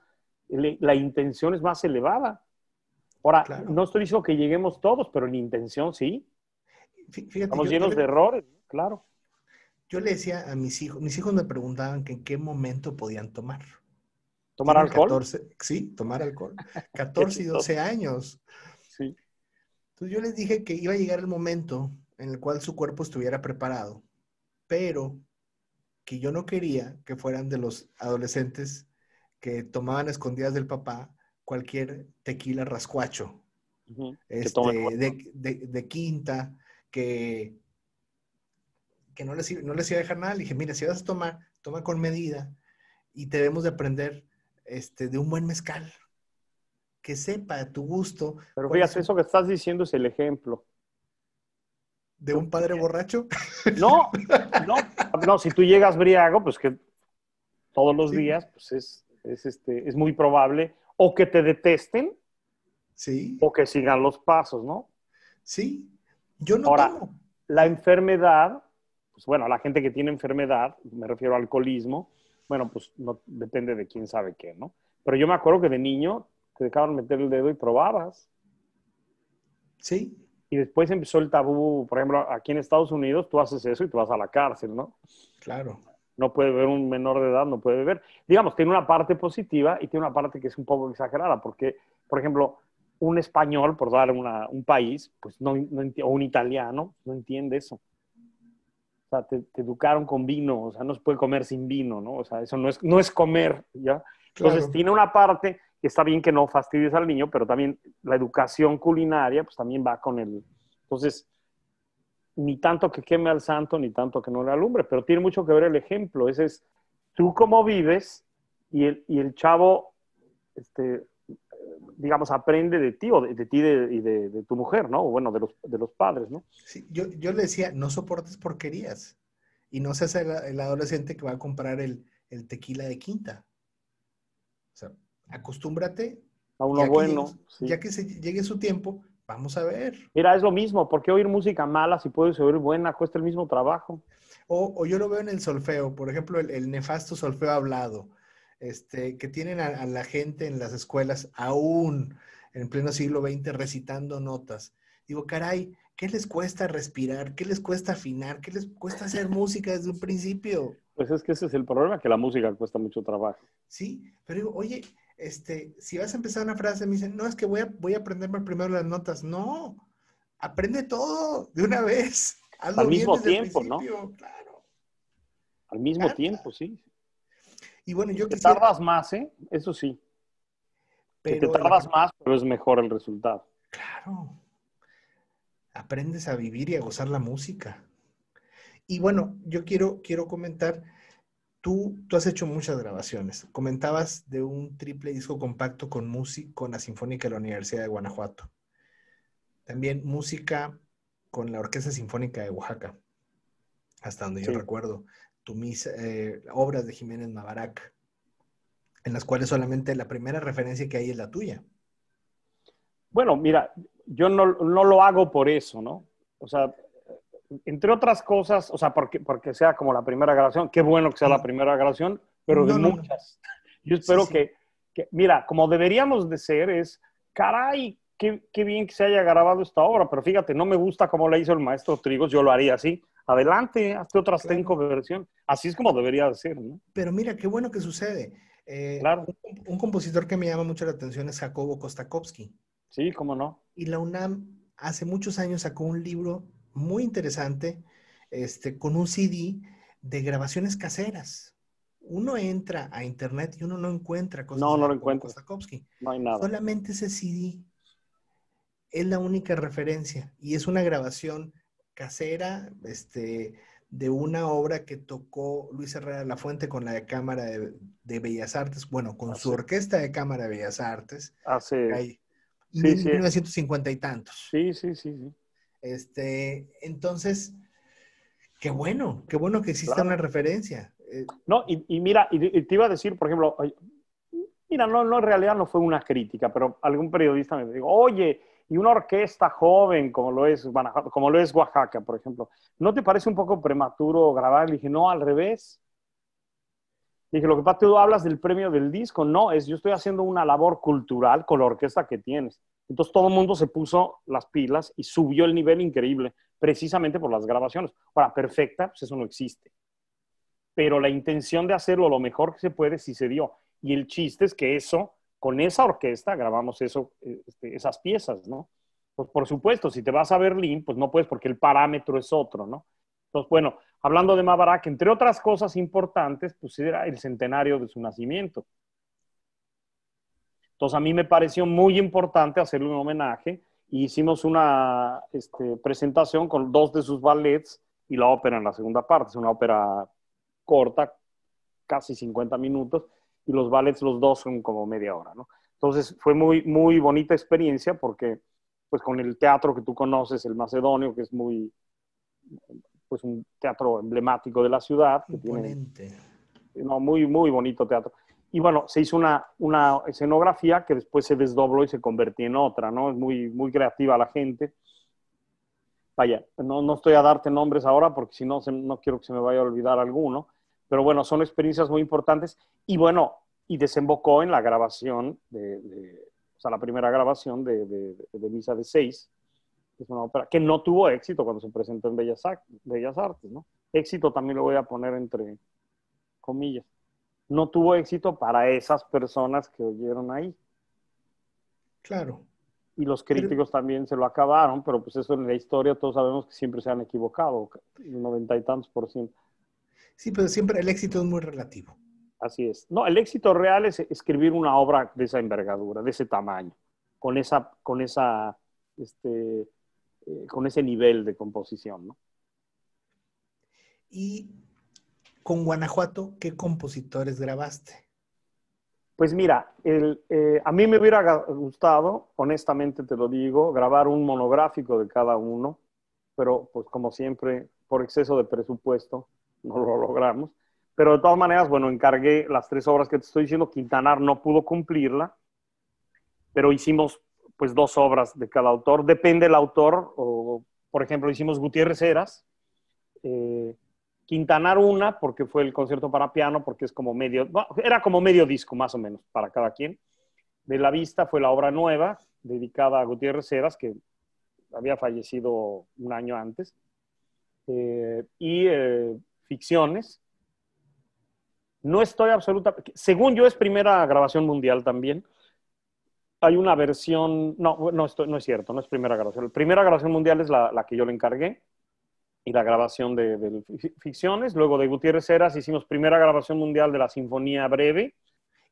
la intención es más elevada. Ahora, no estoy diciendo que lleguemos todos, pero la intención sí. Estamos llenos de errores, claro. Yo le decía a mis hijos, mis hijos me preguntaban que en qué momento podían tomar. ¿Tomar alcohol? sí, tomar alcohol. 14 y 12 años. Sí. Entonces yo les dije que iba a llegar el momento en el cual su cuerpo estuviera preparado, pero que yo no quería que fueran de los adolescentes que tomaban escondidas del papá cualquier tequila rascuacho, este, de, quinta, que, que no, les, no les iba a dejar nada. Le dije, mira, si vas a tomar, toma con medida y debemos de aprender este, de un buen mezcal que sepa a tu gusto. Pero fíjate, eso que estás diciendo es el ejemplo. ¿De un padre borracho? No, no, no, si tú llegas briago, pues que todos los días, pues es, es, este, es muy probable o que te detesten, sí. o que sigan los pasos, ¿no? Sí, yo no Ahora, la enfermedad, pues bueno, la gente que tiene enfermedad, me refiero al alcoholismo, bueno, pues no depende de quién sabe qué, ¿no? Pero yo me acuerdo que de niño te dejaban meter el dedo y probabas. Sí. Y después empezó el tabú, por ejemplo, aquí en Estados Unidos tú haces eso y te vas a la cárcel, ¿no? Claro. No puede ver un menor de edad, no puede ver. Digamos, tiene una parte positiva y tiene una parte que es un poco exagerada, porque, por ejemplo, un español, por dar un país, pues no, o un italiano, no entiende eso. O sea, te, educaron con vino, o sea, no se puede comer sin vino, ¿no? O sea, eso no es, no es comer, ¿ya? Entonces, tiene una parte está bien que no fastidies al niño, pero también la educación culinaria, pues también va con el... Entonces, ni tanto que queme al santo, ni tanto que no le alumbre, pero tiene mucho que ver el ejemplo. Ese es tú cómo vives y el, el chavo, este, digamos, aprende de ti o de, ti y de, tu mujer, ¿no? bueno, de los, padres, ¿no? Sí, yo, le decía, no soportes porquerías y no seas el, adolescente que va a comprar el, el tequila de quinta. O sea, acostúmbrate. A uno bueno. Ya que se llegue su tiempo, vamos a ver. Mira, es lo mismo. ¿Por qué oír música mala si puedes oír buena? Cuesta el mismo trabajo. O, o yo lo veo en el solfeo, por ejemplo, el, nefasto solfeo hablado, este, que tienen a, a, la gente en las escuelas aún en pleno siglo XX recitando notas. Digo, caray, ¿qué les cuesta respirar? ¿Qué les cuesta afinar? ¿Qué les cuesta hacer música desde un principio? Pues es que ese es el problema, que la música cuesta mucho trabajo. Sí, pero digo, oye, este, si vas a empezar una frase, me dicen, no, es que voy a, voy a aprenderme primero las notas. No, aprende todo de una vez. Al mismo tiempo, ¿no? Al mismo tiempo, sí. Y bueno, yo que quisiera... Te tardas más, ¿eh? Eso sí. Pero... te tardas más, pero es mejor el resultado. Claro. Aprendes a vivir y a gozar la música. Y bueno, yo quiero, quiero comentar Tú, has hecho muchas grabaciones. Comentabas de un triple disco compacto con música, con la Sinfónica de la Universidad de Guanajuato. También música con la Orquesta Sinfónica de Oaxaca, hasta donde yo recuerdo. Tu mis eh, obras de Jiménez Navarac, en las cuales solamente la primera referencia que hay es la tuya. Bueno, mira, yo no, no lo hago por eso, ¿no? O sea, entre otras cosas, o sea, porque, porque sea como la primera grabación, qué bueno que sea la primera grabación, pero de muchas. Yo espero Que, mira, como deberíamos de ser, es, caray, qué, bien que se haya grabado esta obra, pero fíjate, no me gusta cómo la hizo el maestro Trigos, yo lo haría así. Adelante, hazte otras claro. cinco versión. Así es como debería de ser, Pero mira, qué bueno que sucede. Eh, un, compositor que me llama mucho la atención es Jacobo Kostakowski. Sí, cómo no. Y la UNAM hace muchos años sacó un libro muy interesante, este, con un CD de grabaciones caseras. Uno entra a internet y uno no encuentra cosas no, no lo encuentra. No hay nada. Solamente ese CD es la única referencia y es una grabación casera este, de una obra que tocó Luis Herrera La Fuente con la Cámara de, Bellas Artes, bueno, con su orquesta de Cámara de Bellas Artes. Así. sí, 1950 y tantos. Sí, sí, sí, sí. Este, entonces, qué bueno, qué bueno que exista una referencia. Eh. No, y, mira, y te iba a decir, por ejemplo, mira, no, en realidad no fue una crítica, pero algún periodista me dijo, oye, y una orquesta joven como lo es, como lo es Oaxaca, por ejemplo, ¿no te parece un poco prematuro grabar? Le dije, no, al revés. dije, lo que pasa, tú hablas del premio del disco, no, es yo estoy haciendo una labor cultural con la orquesta que tienes. Entonces todo el mundo se puso las pilas y subió el nivel increíble, precisamente por las grabaciones. Ahora, perfecta, pues eso no existe. Pero la intención de hacerlo lo mejor que se puede sí se dio. Y el chiste es que eso, con esa orquesta, grabamos eso, eh, este, esas piezas, ¿no? Pues por supuesto, si te vas a Berlín, pues no puedes porque el parámetro es otro, ¿no? Entonces, bueno, hablando de Mabarak, entre otras cosas importantes, pues era el centenario de su nacimiento. Entonces a mí me pareció muy importante hacerle un homenaje y e hicimos una este, presentación con dos de sus ballets y la ópera en la segunda parte. Es una ópera corta, casi 50 minutos, y los ballets los dos son como media hora, ¿no? Entonces fue muy, muy bonita experiencia porque pues con el teatro que tú conoces, el macedonio, que es muy, pues un teatro emblemático de la ciudad. no, muy, muy bonito teatro. Y bueno, se hizo una, una escenografía que después se desdobló y se convirtió en otra, ¿no? Es muy, muy creativa la gente. Vaya, no, no estoy a darte nombres ahora porque si no, no quiero que se me vaya a olvidar alguno. Pero bueno, son experiencias muy importantes. Y bueno, y desembocó en la grabación, de, o sea, la primera grabación de, Misa de Seis, que es una ópera que no tuvo éxito cuando se presentó en Bellas, Bellas Artes, ¿no? Éxito también lo voy a poner entre comillas no tuvo éxito para esas personas que oyeron ahí. Claro. Y los críticos también se lo acabaron, pero pues eso en la historia todos sabemos que siempre se han equivocado, el noventa y tantos por ciento. Sí, pero siempre el éxito es muy relativo. Así es. No, el éxito real es escribir una obra de esa envergadura, de ese tamaño, con esa, con esa, este, eh, con ese nivel de composición, ¿no? Y con Guanajuato, ¿qué compositores grabaste? Pues mira, eh, a mí me hubiera gustado, honestamente te lo digo, grabar un monográfico de cada uno, pero pues como siempre, por exceso de presupuesto, no lo logramos. Pero de todas maneras, bueno, encargué las tres obras que te estoy diciendo, Quintanar no pudo cumplirla, pero hicimos pues dos obras de cada autor, depende del autor, o por ejemplo hicimos Gutiérrez Heras, eh, Quintanar una, porque fue el concierto para piano, porque es como medio, era como medio disco más o menos para cada quien. De la vista fue la obra nueva, dedicada a Gutiérrez Heras, que había fallecido un año antes. Eh, y eh, ficciones. No estoy absoluta, según yo es primera grabación mundial también. Hay una versión, no, no, no es cierto, no es primera grabación. La primera grabación mundial es la que yo le encargué y la grabación de, ficciones. Luego de Gutiérrez Heras hicimos primera grabación mundial de la Sinfonía Breve.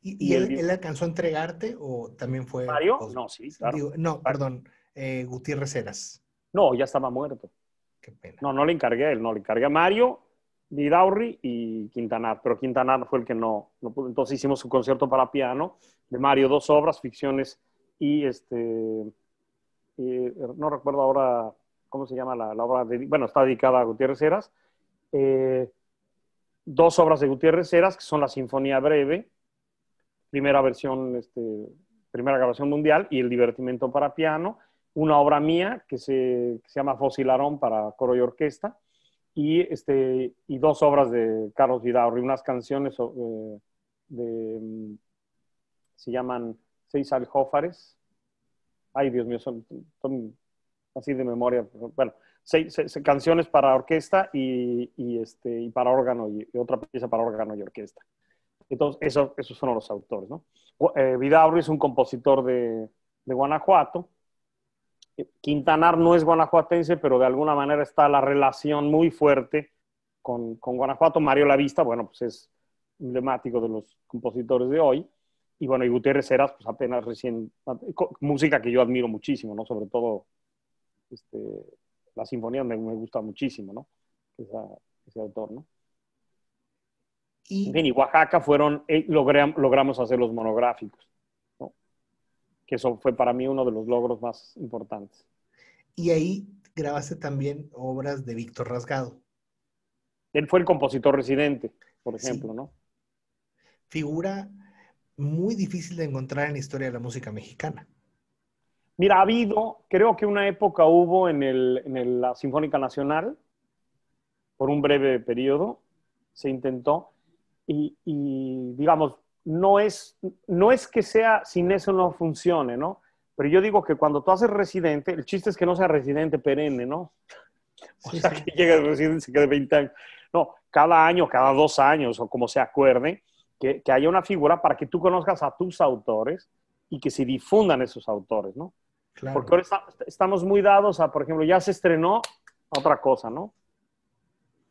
¿Y, él, alcanzó a entregarte o también fue... Mario? No, sí, claro. no, perdón, eh, Gutiérrez Heras. No, ya estaba muerto. Qué pena. No, no le encargué a él, no, le encargué a Mario, Vidaurri y Quintanar, pero Quintanar fue el que no, Entonces hicimos un concierto para piano de Mario, dos obras, ficciones y este... Eh, no recuerdo ahora ¿cómo se llama la, obra? De, bueno, está dedicada a Gutiérrez Heras. Eh, dos obras de Gutiérrez Heras, que son la Sinfonía Breve, primera versión, este, primera grabación mundial, y el Divertimento para piano. Una obra mía que se, llama se llama Fosilarón para coro y orquesta. Y, este, y dos obras de Carlos y unas canciones eh, de, mm, se llaman Seis Aljófares. Ay, Dios mío, son así de memoria, bueno, seis, canciones para orquesta y, este, y para órgano y, otra pieza para órgano y orquesta. Entonces, esos son los autores, ¿no? Eh, Vidaurri es un compositor de, Guanajuato. Quintanar no es guanajuatense, pero de alguna manera está la relación muy fuerte con, Guanajuato. Mario Lavista, bueno, pues es emblemático de los compositores de hoy. Y bueno, y Gutiérrez Heras, pues apenas recién, música que yo admiro muchísimo, ¿no? Sobre todo este, la sinfonía me, gusta muchísimo, ¿no? ese autor, ¿no? Y, en y Oaxaca fueron, eh, logramos hacer los monográficos, ¿no? Que eso fue para mí uno de los logros más importantes. Y ahí grabaste también obras de Víctor Rasgado. Él fue el compositor residente, por ejemplo, ¿no? Figura muy difícil de encontrar en la historia de la música mexicana. Mira, ha habido, creo que una época hubo en, el, en la Sinfónica Nacional, por un breve periodo, se intentó, y, digamos, no es, no es que sea, sin eso no funcione, ¿no? Pero yo digo que cuando tú haces residente, el chiste es que no sea residente perenne, ¿no? O sea, que llegue el residente y se quede 20 años. No, cada año, cada dos años, o como se acuerde, que, que haya una figura para que tú conozcas a tus autores y que se difundan esos autores, ¿no? Porque ahora estamos muy dados a, por ejemplo, ya se estrenó otra cosa, ¿no?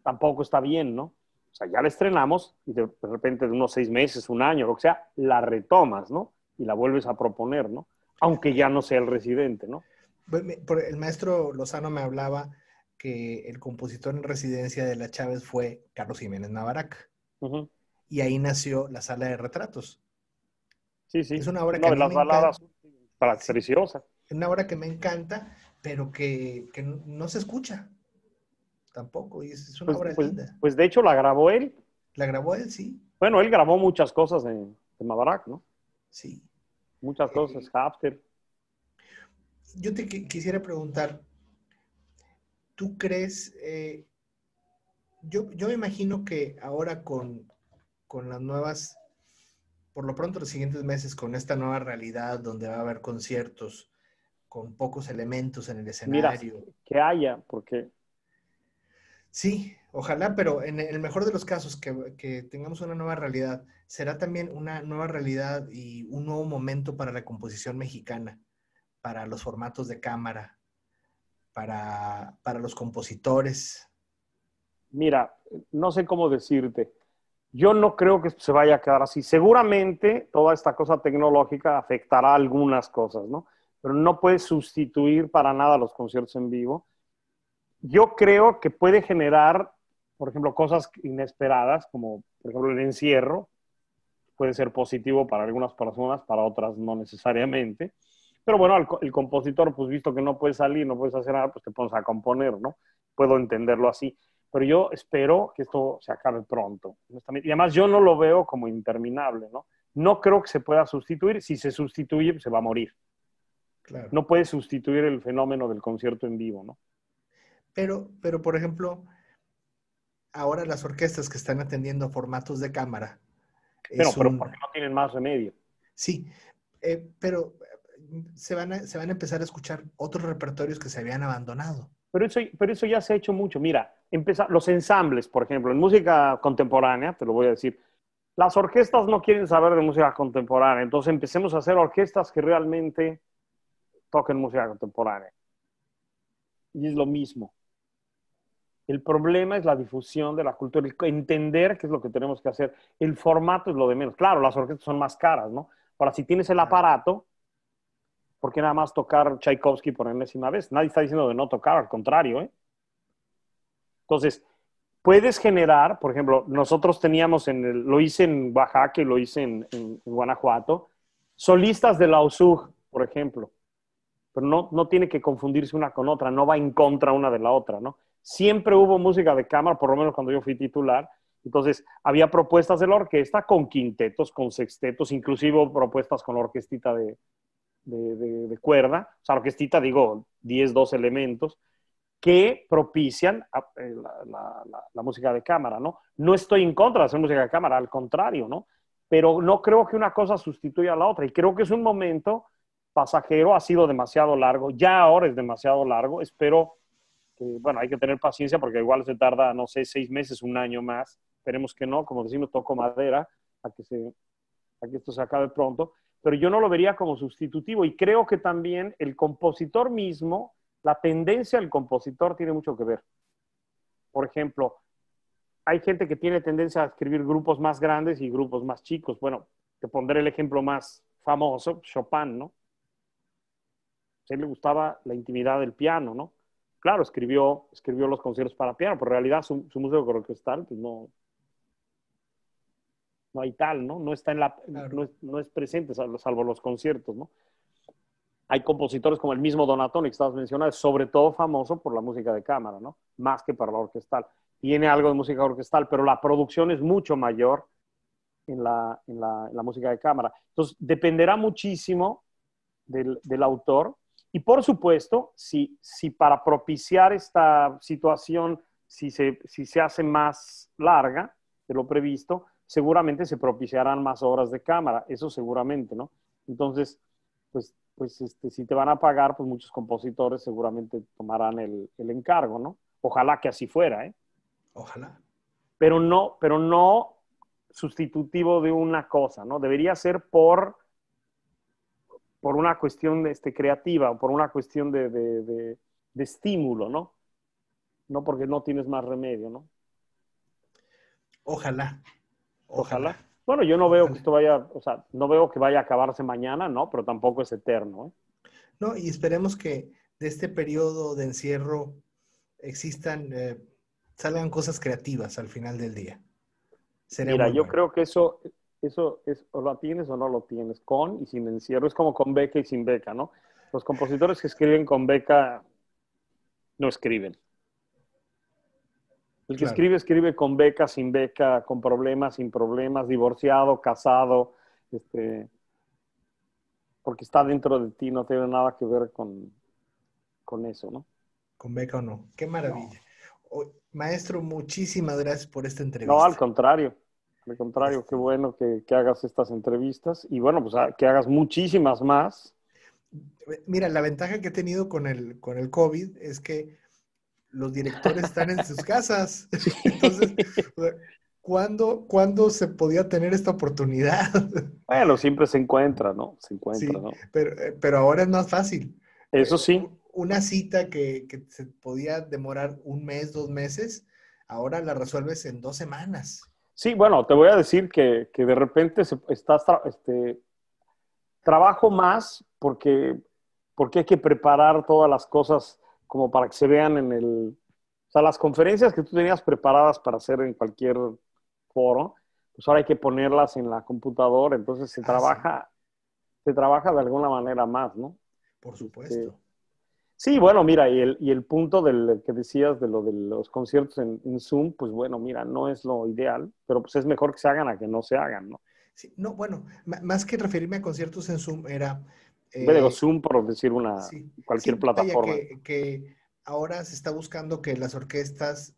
Tampoco está bien, ¿no? O sea, ya la estrenamos y de repente de unos seis meses, un año, lo que sea, la retomas, ¿no? Y la vuelves a proponer, ¿no? Aunque ya no sea el residente, ¿no? El maestro Lozano me hablaba que el compositor en residencia de la Chávez fue Carlos Jiménez Navarac. Y ahí nació la sala de retratos. Sí, sí. Es una obra que... de las baladas, para, preciosa una obra que me encanta, pero que, no se escucha tampoco. Y es, una pues, obra pues, linda. Pues de hecho la grabó él. La grabó él, sí. Bueno, él grabó muchas cosas en, en Mabarak, ¿no? Sí. Muchas eh, cosas, Hafter. Yo te quisiera preguntar, ¿tú crees, eh, yo, me imagino que ahora con, con las nuevas, por lo pronto los siguientes meses, con esta nueva realidad donde va a haber conciertos, con pocos elementos en el escenario. Mira, que haya, porque... Sí, ojalá, pero en el mejor de los casos, que, tengamos una nueva realidad, será también una nueva realidad y un nuevo momento para la composición mexicana, para los formatos de cámara, para, para los compositores. Mira, no sé cómo decirte. Yo no creo que se vaya a quedar así. Seguramente toda esta cosa tecnológica afectará algunas cosas, ¿no? pero no puede sustituir para nada los conciertos en vivo. Yo creo que puede generar, por ejemplo, cosas inesperadas, como por ejemplo el encierro, puede ser positivo para algunas personas, para otras no necesariamente. Pero bueno, el, compositor, pues visto que no puedes salir, no puedes hacer nada, pues te pones a componer, ¿no? Puedo entenderlo así. Pero yo espero que esto se acabe pronto. Y además yo no lo veo como interminable, ¿no? No creo que se pueda sustituir. Si se sustituye, se va a morir. No puede sustituir el fenómeno del concierto en vivo, ¿no? Pero, pero, por ejemplo, ahora las orquestas que están atendiendo formatos de cámara. Pero, pero porque no tienen más remedio. Sí, eh, pero eh, se van, a, se van a empezar a escuchar otros repertorios que se habían abandonado. Pero eso, pero eso ya se ha hecho mucho. Mira, los ensambles, por ejemplo, en música contemporánea, te lo voy a decir, las orquestas no quieren saber de música contemporánea, entonces empecemos a hacer orquestas que realmente toquen música contemporánea. Y es lo mismo. El problema es la difusión de la cultura, entender qué es lo que tenemos que hacer. El formato es lo de menos. Claro, las orquestas son más caras, ¿no? Ahora, si tienes el aparato, ¿por nada más tocar Tchaikovsky por enésima vez? Nadie está diciendo de no tocar, al contrario, ¿eh? Entonces, puedes generar, por ejemplo, nosotros teníamos, en lo hice en Oaxaca y lo hice en, Guanajuato, solistas de la USUG, por ejemplo pero no, no tiene que confundirse una con otra, no va en contra una de la otra, ¿no? Siempre hubo música de cámara, por lo menos cuando yo fui titular, entonces había propuestas de la orquesta con quintetos, con sextetos, inclusive propuestas con orquestita de, de, de, cuerda, o sea, orquestita, digo, 10, 12 elementos, que propician ah, eh, la, la, música de cámara, ¿no? No estoy en contra de hacer música de cámara, al contrario, ¿no? Pero no creo que una cosa sustituya a la otra y creo que es un momento pasajero ha sido demasiado largo, ya ahora es demasiado largo, espero que, bueno, hay que tener paciencia porque igual se tarda, no sé, seis meses, un año más, esperemos que no, como decimos, toco madera, a que, se, esto se acabe pronto, pero yo no lo vería como sustitutivo y creo que también el compositor mismo, la tendencia del compositor tiene mucho que ver. Por ejemplo, hay gente que tiene tendencia a escribir grupos más grandes y grupos más chicos. Bueno, te pondré el ejemplo más famoso, Chopin, ¿no? a él le gustaba la intimidad del piano, ¿no? Claro, escribió, escribió los conciertos para piano, pero en realidad su, su música orquestal pues, no, no hay tal, ¿no? No está en la, no, es, presente, salvo, los conciertos, ¿no? Hay compositores como el mismo Donatoni que estabas mencionando, sobre todo famoso por la música de cámara, ¿no? Más que para la orquestal. Tiene algo de música orquestal, pero la producción es mucho mayor en la, música de cámara. Entonces, dependerá muchísimo del, del autor y por supuesto, si, para propiciar esta situación, si se, si se hace más larga de lo previsto, seguramente se propiciarán más obras de cámara, eso seguramente, ¿no? Entonces, pues, pues este, si te van a pagar, pues muchos compositores seguramente tomarán el, el encargo, ¿no? Ojalá que así fuera, ¿eh? Ojalá. Pero no, pero no sustitutivo de una cosa, ¿no? Debería ser por por una cuestión este, creativa, por una cuestión de, estímulo, ¿no? No porque no tienes más remedio, ¿no? Ojalá. Ojalá. Bueno, yo no veo que esto vaya, o sea, no veo que vaya a acabarse mañana, ¿no? Pero tampoco es eterno. ¿eh? No, y esperemos que de este periodo de encierro existan, eh, salgan cosas creativas al final del día. Mira, yo creo que eso, eso es, o lo tienes o no lo tienes, con y sin encierro. Es como con beca y sin beca, ¿no? Los compositores que escriben con beca no escriben. El que escribe, escribe con beca, sin beca, con problemas, sin problemas, divorciado, casado, este, porque está dentro de ti, no tiene nada que ver con, con eso, ¿no? Con beca o no. Qué maravilla. Maestro, muchísimas gracias por esta entrevista. No, al contrario. Al contrario, qué este. bueno que, hagas estas entrevistas y bueno, pues ah, que hagas muchísimas más. Mira, la ventaja que he tenido con el, con el COVID es que los directores están en sus casas. Entonces, ¿cuándo, se podía tener esta oportunidad? Bueno, siempre se encuentra, ¿no? Se encuentra, ¿no? Eh, pero, ahora es más fácil. Eso sí. Eh, una cita que, que se podía demorar un mes, dos meses, ahora la resuelves en dos semanas. Sí, bueno, te voy a decir que, que de repente se, estás, este, trabajo más porque, porque hay que preparar todas las cosas como para que se vean en el... O sea, las conferencias que tú tenías preparadas para hacer en cualquier foro, pues ahora hay que ponerlas en la computadora, entonces se ah, trabaja, se trabaja de alguna manera más, ¿no? Por este, supuesto. Sí, bueno, mira, y el, y el punto del que decías de lo de los conciertos en, Zoom, pues bueno, mira, no es lo ideal, pero pues es mejor que se hagan a que no se hagan, ¿no? Sí, no, bueno, más que referirme a conciertos en Zoom era... Eh, Zoom, por decir una, cualquier plataforma. Que, ahora se está buscando que las orquestas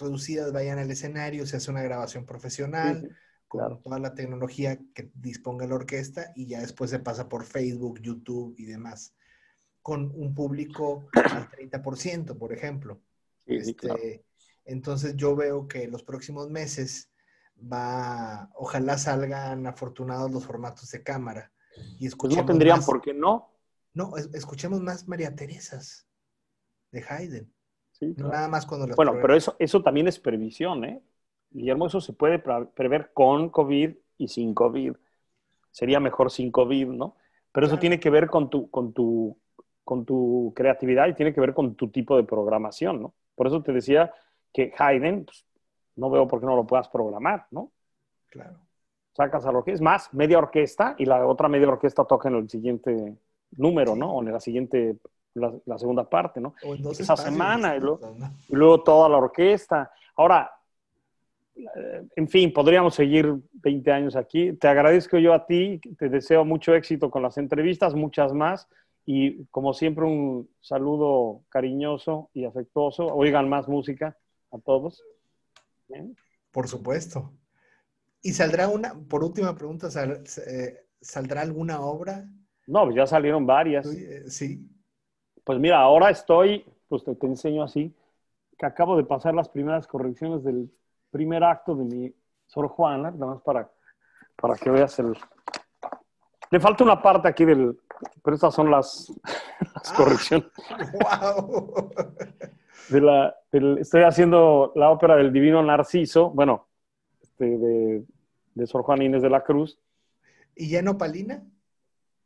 reducidas vayan al escenario, se hace una grabación profesional. con toda la tecnología que disponga la orquesta y ya después se pasa por Facebook, YouTube y demás con un público al 30%, por ejemplo. Este, entonces yo veo que los próximos meses va, ojalá salgan afortunados los formatos de cámara. Y pues no tendrían por qué no. No, escuchemos más María Teresas de Haydn. Nada más cuando las Bueno, pero eso, eso también es previsión, ¿eh? Guillermo, eso se puede prever con COVID y sin COVID. Sería mejor sin COVID, ¿no? Pero eso tiene que ver con tu, con tu con tu creatividad y tiene que ver con tu tipo de programación, ¿no? Por eso te decía que Haydn, pues, no veo por qué no lo puedas programar, ¿no? Claro. Sacas a lo que es más, media orquesta y la otra media orquesta toca en el siguiente número, ¿no? O en la siguiente, la, segunda parte, ¿no? Esa semana, y luego toda la orquesta. Ahora, eh, en fin, podríamos seguir 20 años aquí. Te agradezco yo a ti, te deseo mucho éxito con las entrevistas, muchas más. Y como siempre, un saludo cariñoso y afectuoso. Oigan más música a todos. Por supuesto. ¿Y saldrá una, por última pregunta, eh, ¿saldrá alguna obra? No, pues ya salieron varias. Eh, sí. Pues mira, ahora estoy, pues te, enseño así, que acabo de pasar las primeras correcciones del primer acto de mi Sor Juana, nada más para, para que veas el... Le falta una parte aquí del, pero estas son las, las ah, correcciones. wow. de la, estoy haciendo la ópera del Divino Narciso, bueno, este, de, de, Sor Juan Inés de la Cruz. ¿Y ya no Palina?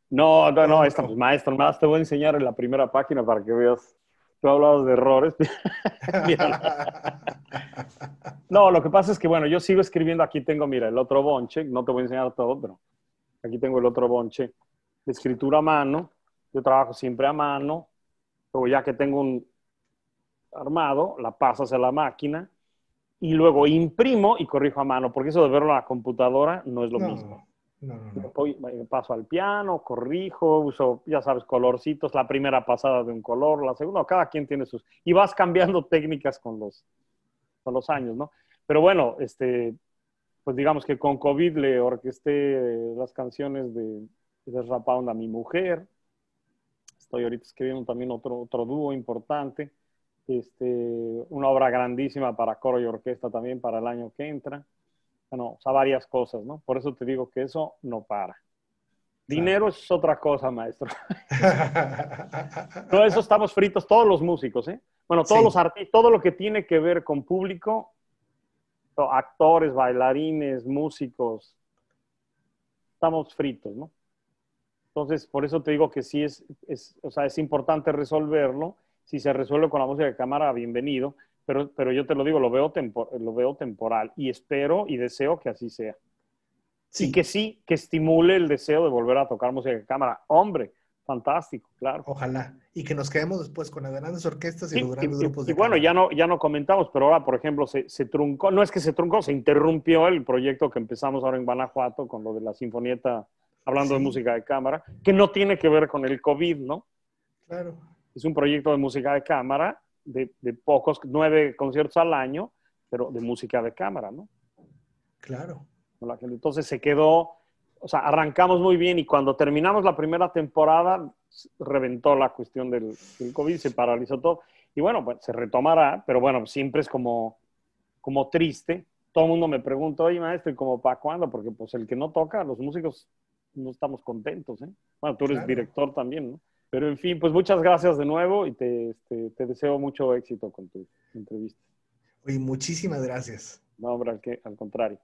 No, no, no, esta pues, más te voy a enseñar en la primera página para que veas. Tú hablabas de errores. no, lo que pasa es que, bueno, yo sigo escribiendo. Aquí tengo, mira, el otro bonche. No te voy a enseñar todo, pero aquí tengo el otro bonche de escritura a mano, yo trabajo siempre a mano, luego ya que tengo un armado, la pasas a la máquina y luego imprimo y corrijo a mano, porque eso de verlo a la computadora no es lo mismo. paso al piano, corrijo, uso, ya sabes, colorcitos, la primera pasada de un color, la segunda, cada quien tiene sus... Y vas cambiando técnicas con los, con los años, ¿no? Pero bueno, este, pues digamos que con COVID le orquesté las canciones de es a mi mujer. Estoy ahorita escribiendo también otro, otro dúo importante. Este, una obra grandísima para coro y orquesta también para el año que entra. Bueno, o sea, varias cosas, ¿no? Por eso te digo que eso no para. Dinero es otra cosa, maestro. Todo eso estamos fritos todos los músicos, ¿eh? Bueno, todos los artistas, todo lo que tiene que ver con público, actores, bailarines, músicos, estamos fritos, ¿no? Entonces, por eso te digo que sí es, o sea, es importante resolverlo. Si se resuelve con la música de cámara, bienvenido. Pero, pero yo te lo digo, lo veo, tempor lo veo temporal y espero y deseo que así sea. Sí. Y que sí, que estimule el deseo de volver a tocar música de cámara. Hombre, fantástico, claro. Ojalá. Y que nos quedemos después con las grandes orquestas y los grandes grupos de Y bueno, ya no, ya no comentamos, pero ahora, por ejemplo, se, se, truncó, no es que se truncó, se interrumpió el proyecto que empezamos ahora en Guanajuato con lo de la sinfonieta hablando de música de cámara, que no tiene que ver con el COVID, ¿no? Claro. Es un proyecto de música de cámara, de, pocos, nueve conciertos al año, pero de música de cámara, ¿no? Claro. Entonces se quedó, o sea, arrancamos muy bien y cuando terminamos la primera temporada reventó la cuestión del, COVID, se paralizó todo. Y bueno, pues se retomará, pero bueno, siempre es como, como triste. Todo el mundo me pregunta, oye, maestro, ¿y como para cuándo? Porque pues el que no toca, los músicos no estamos contentos. ¿eh? Bueno, tú eres director también, ¿no? Pero en fin, pues muchas gracias de nuevo y te, este, te deseo mucho éxito con tu entrevista. Oye, muchísimas gracias. No, hombre, al contrario.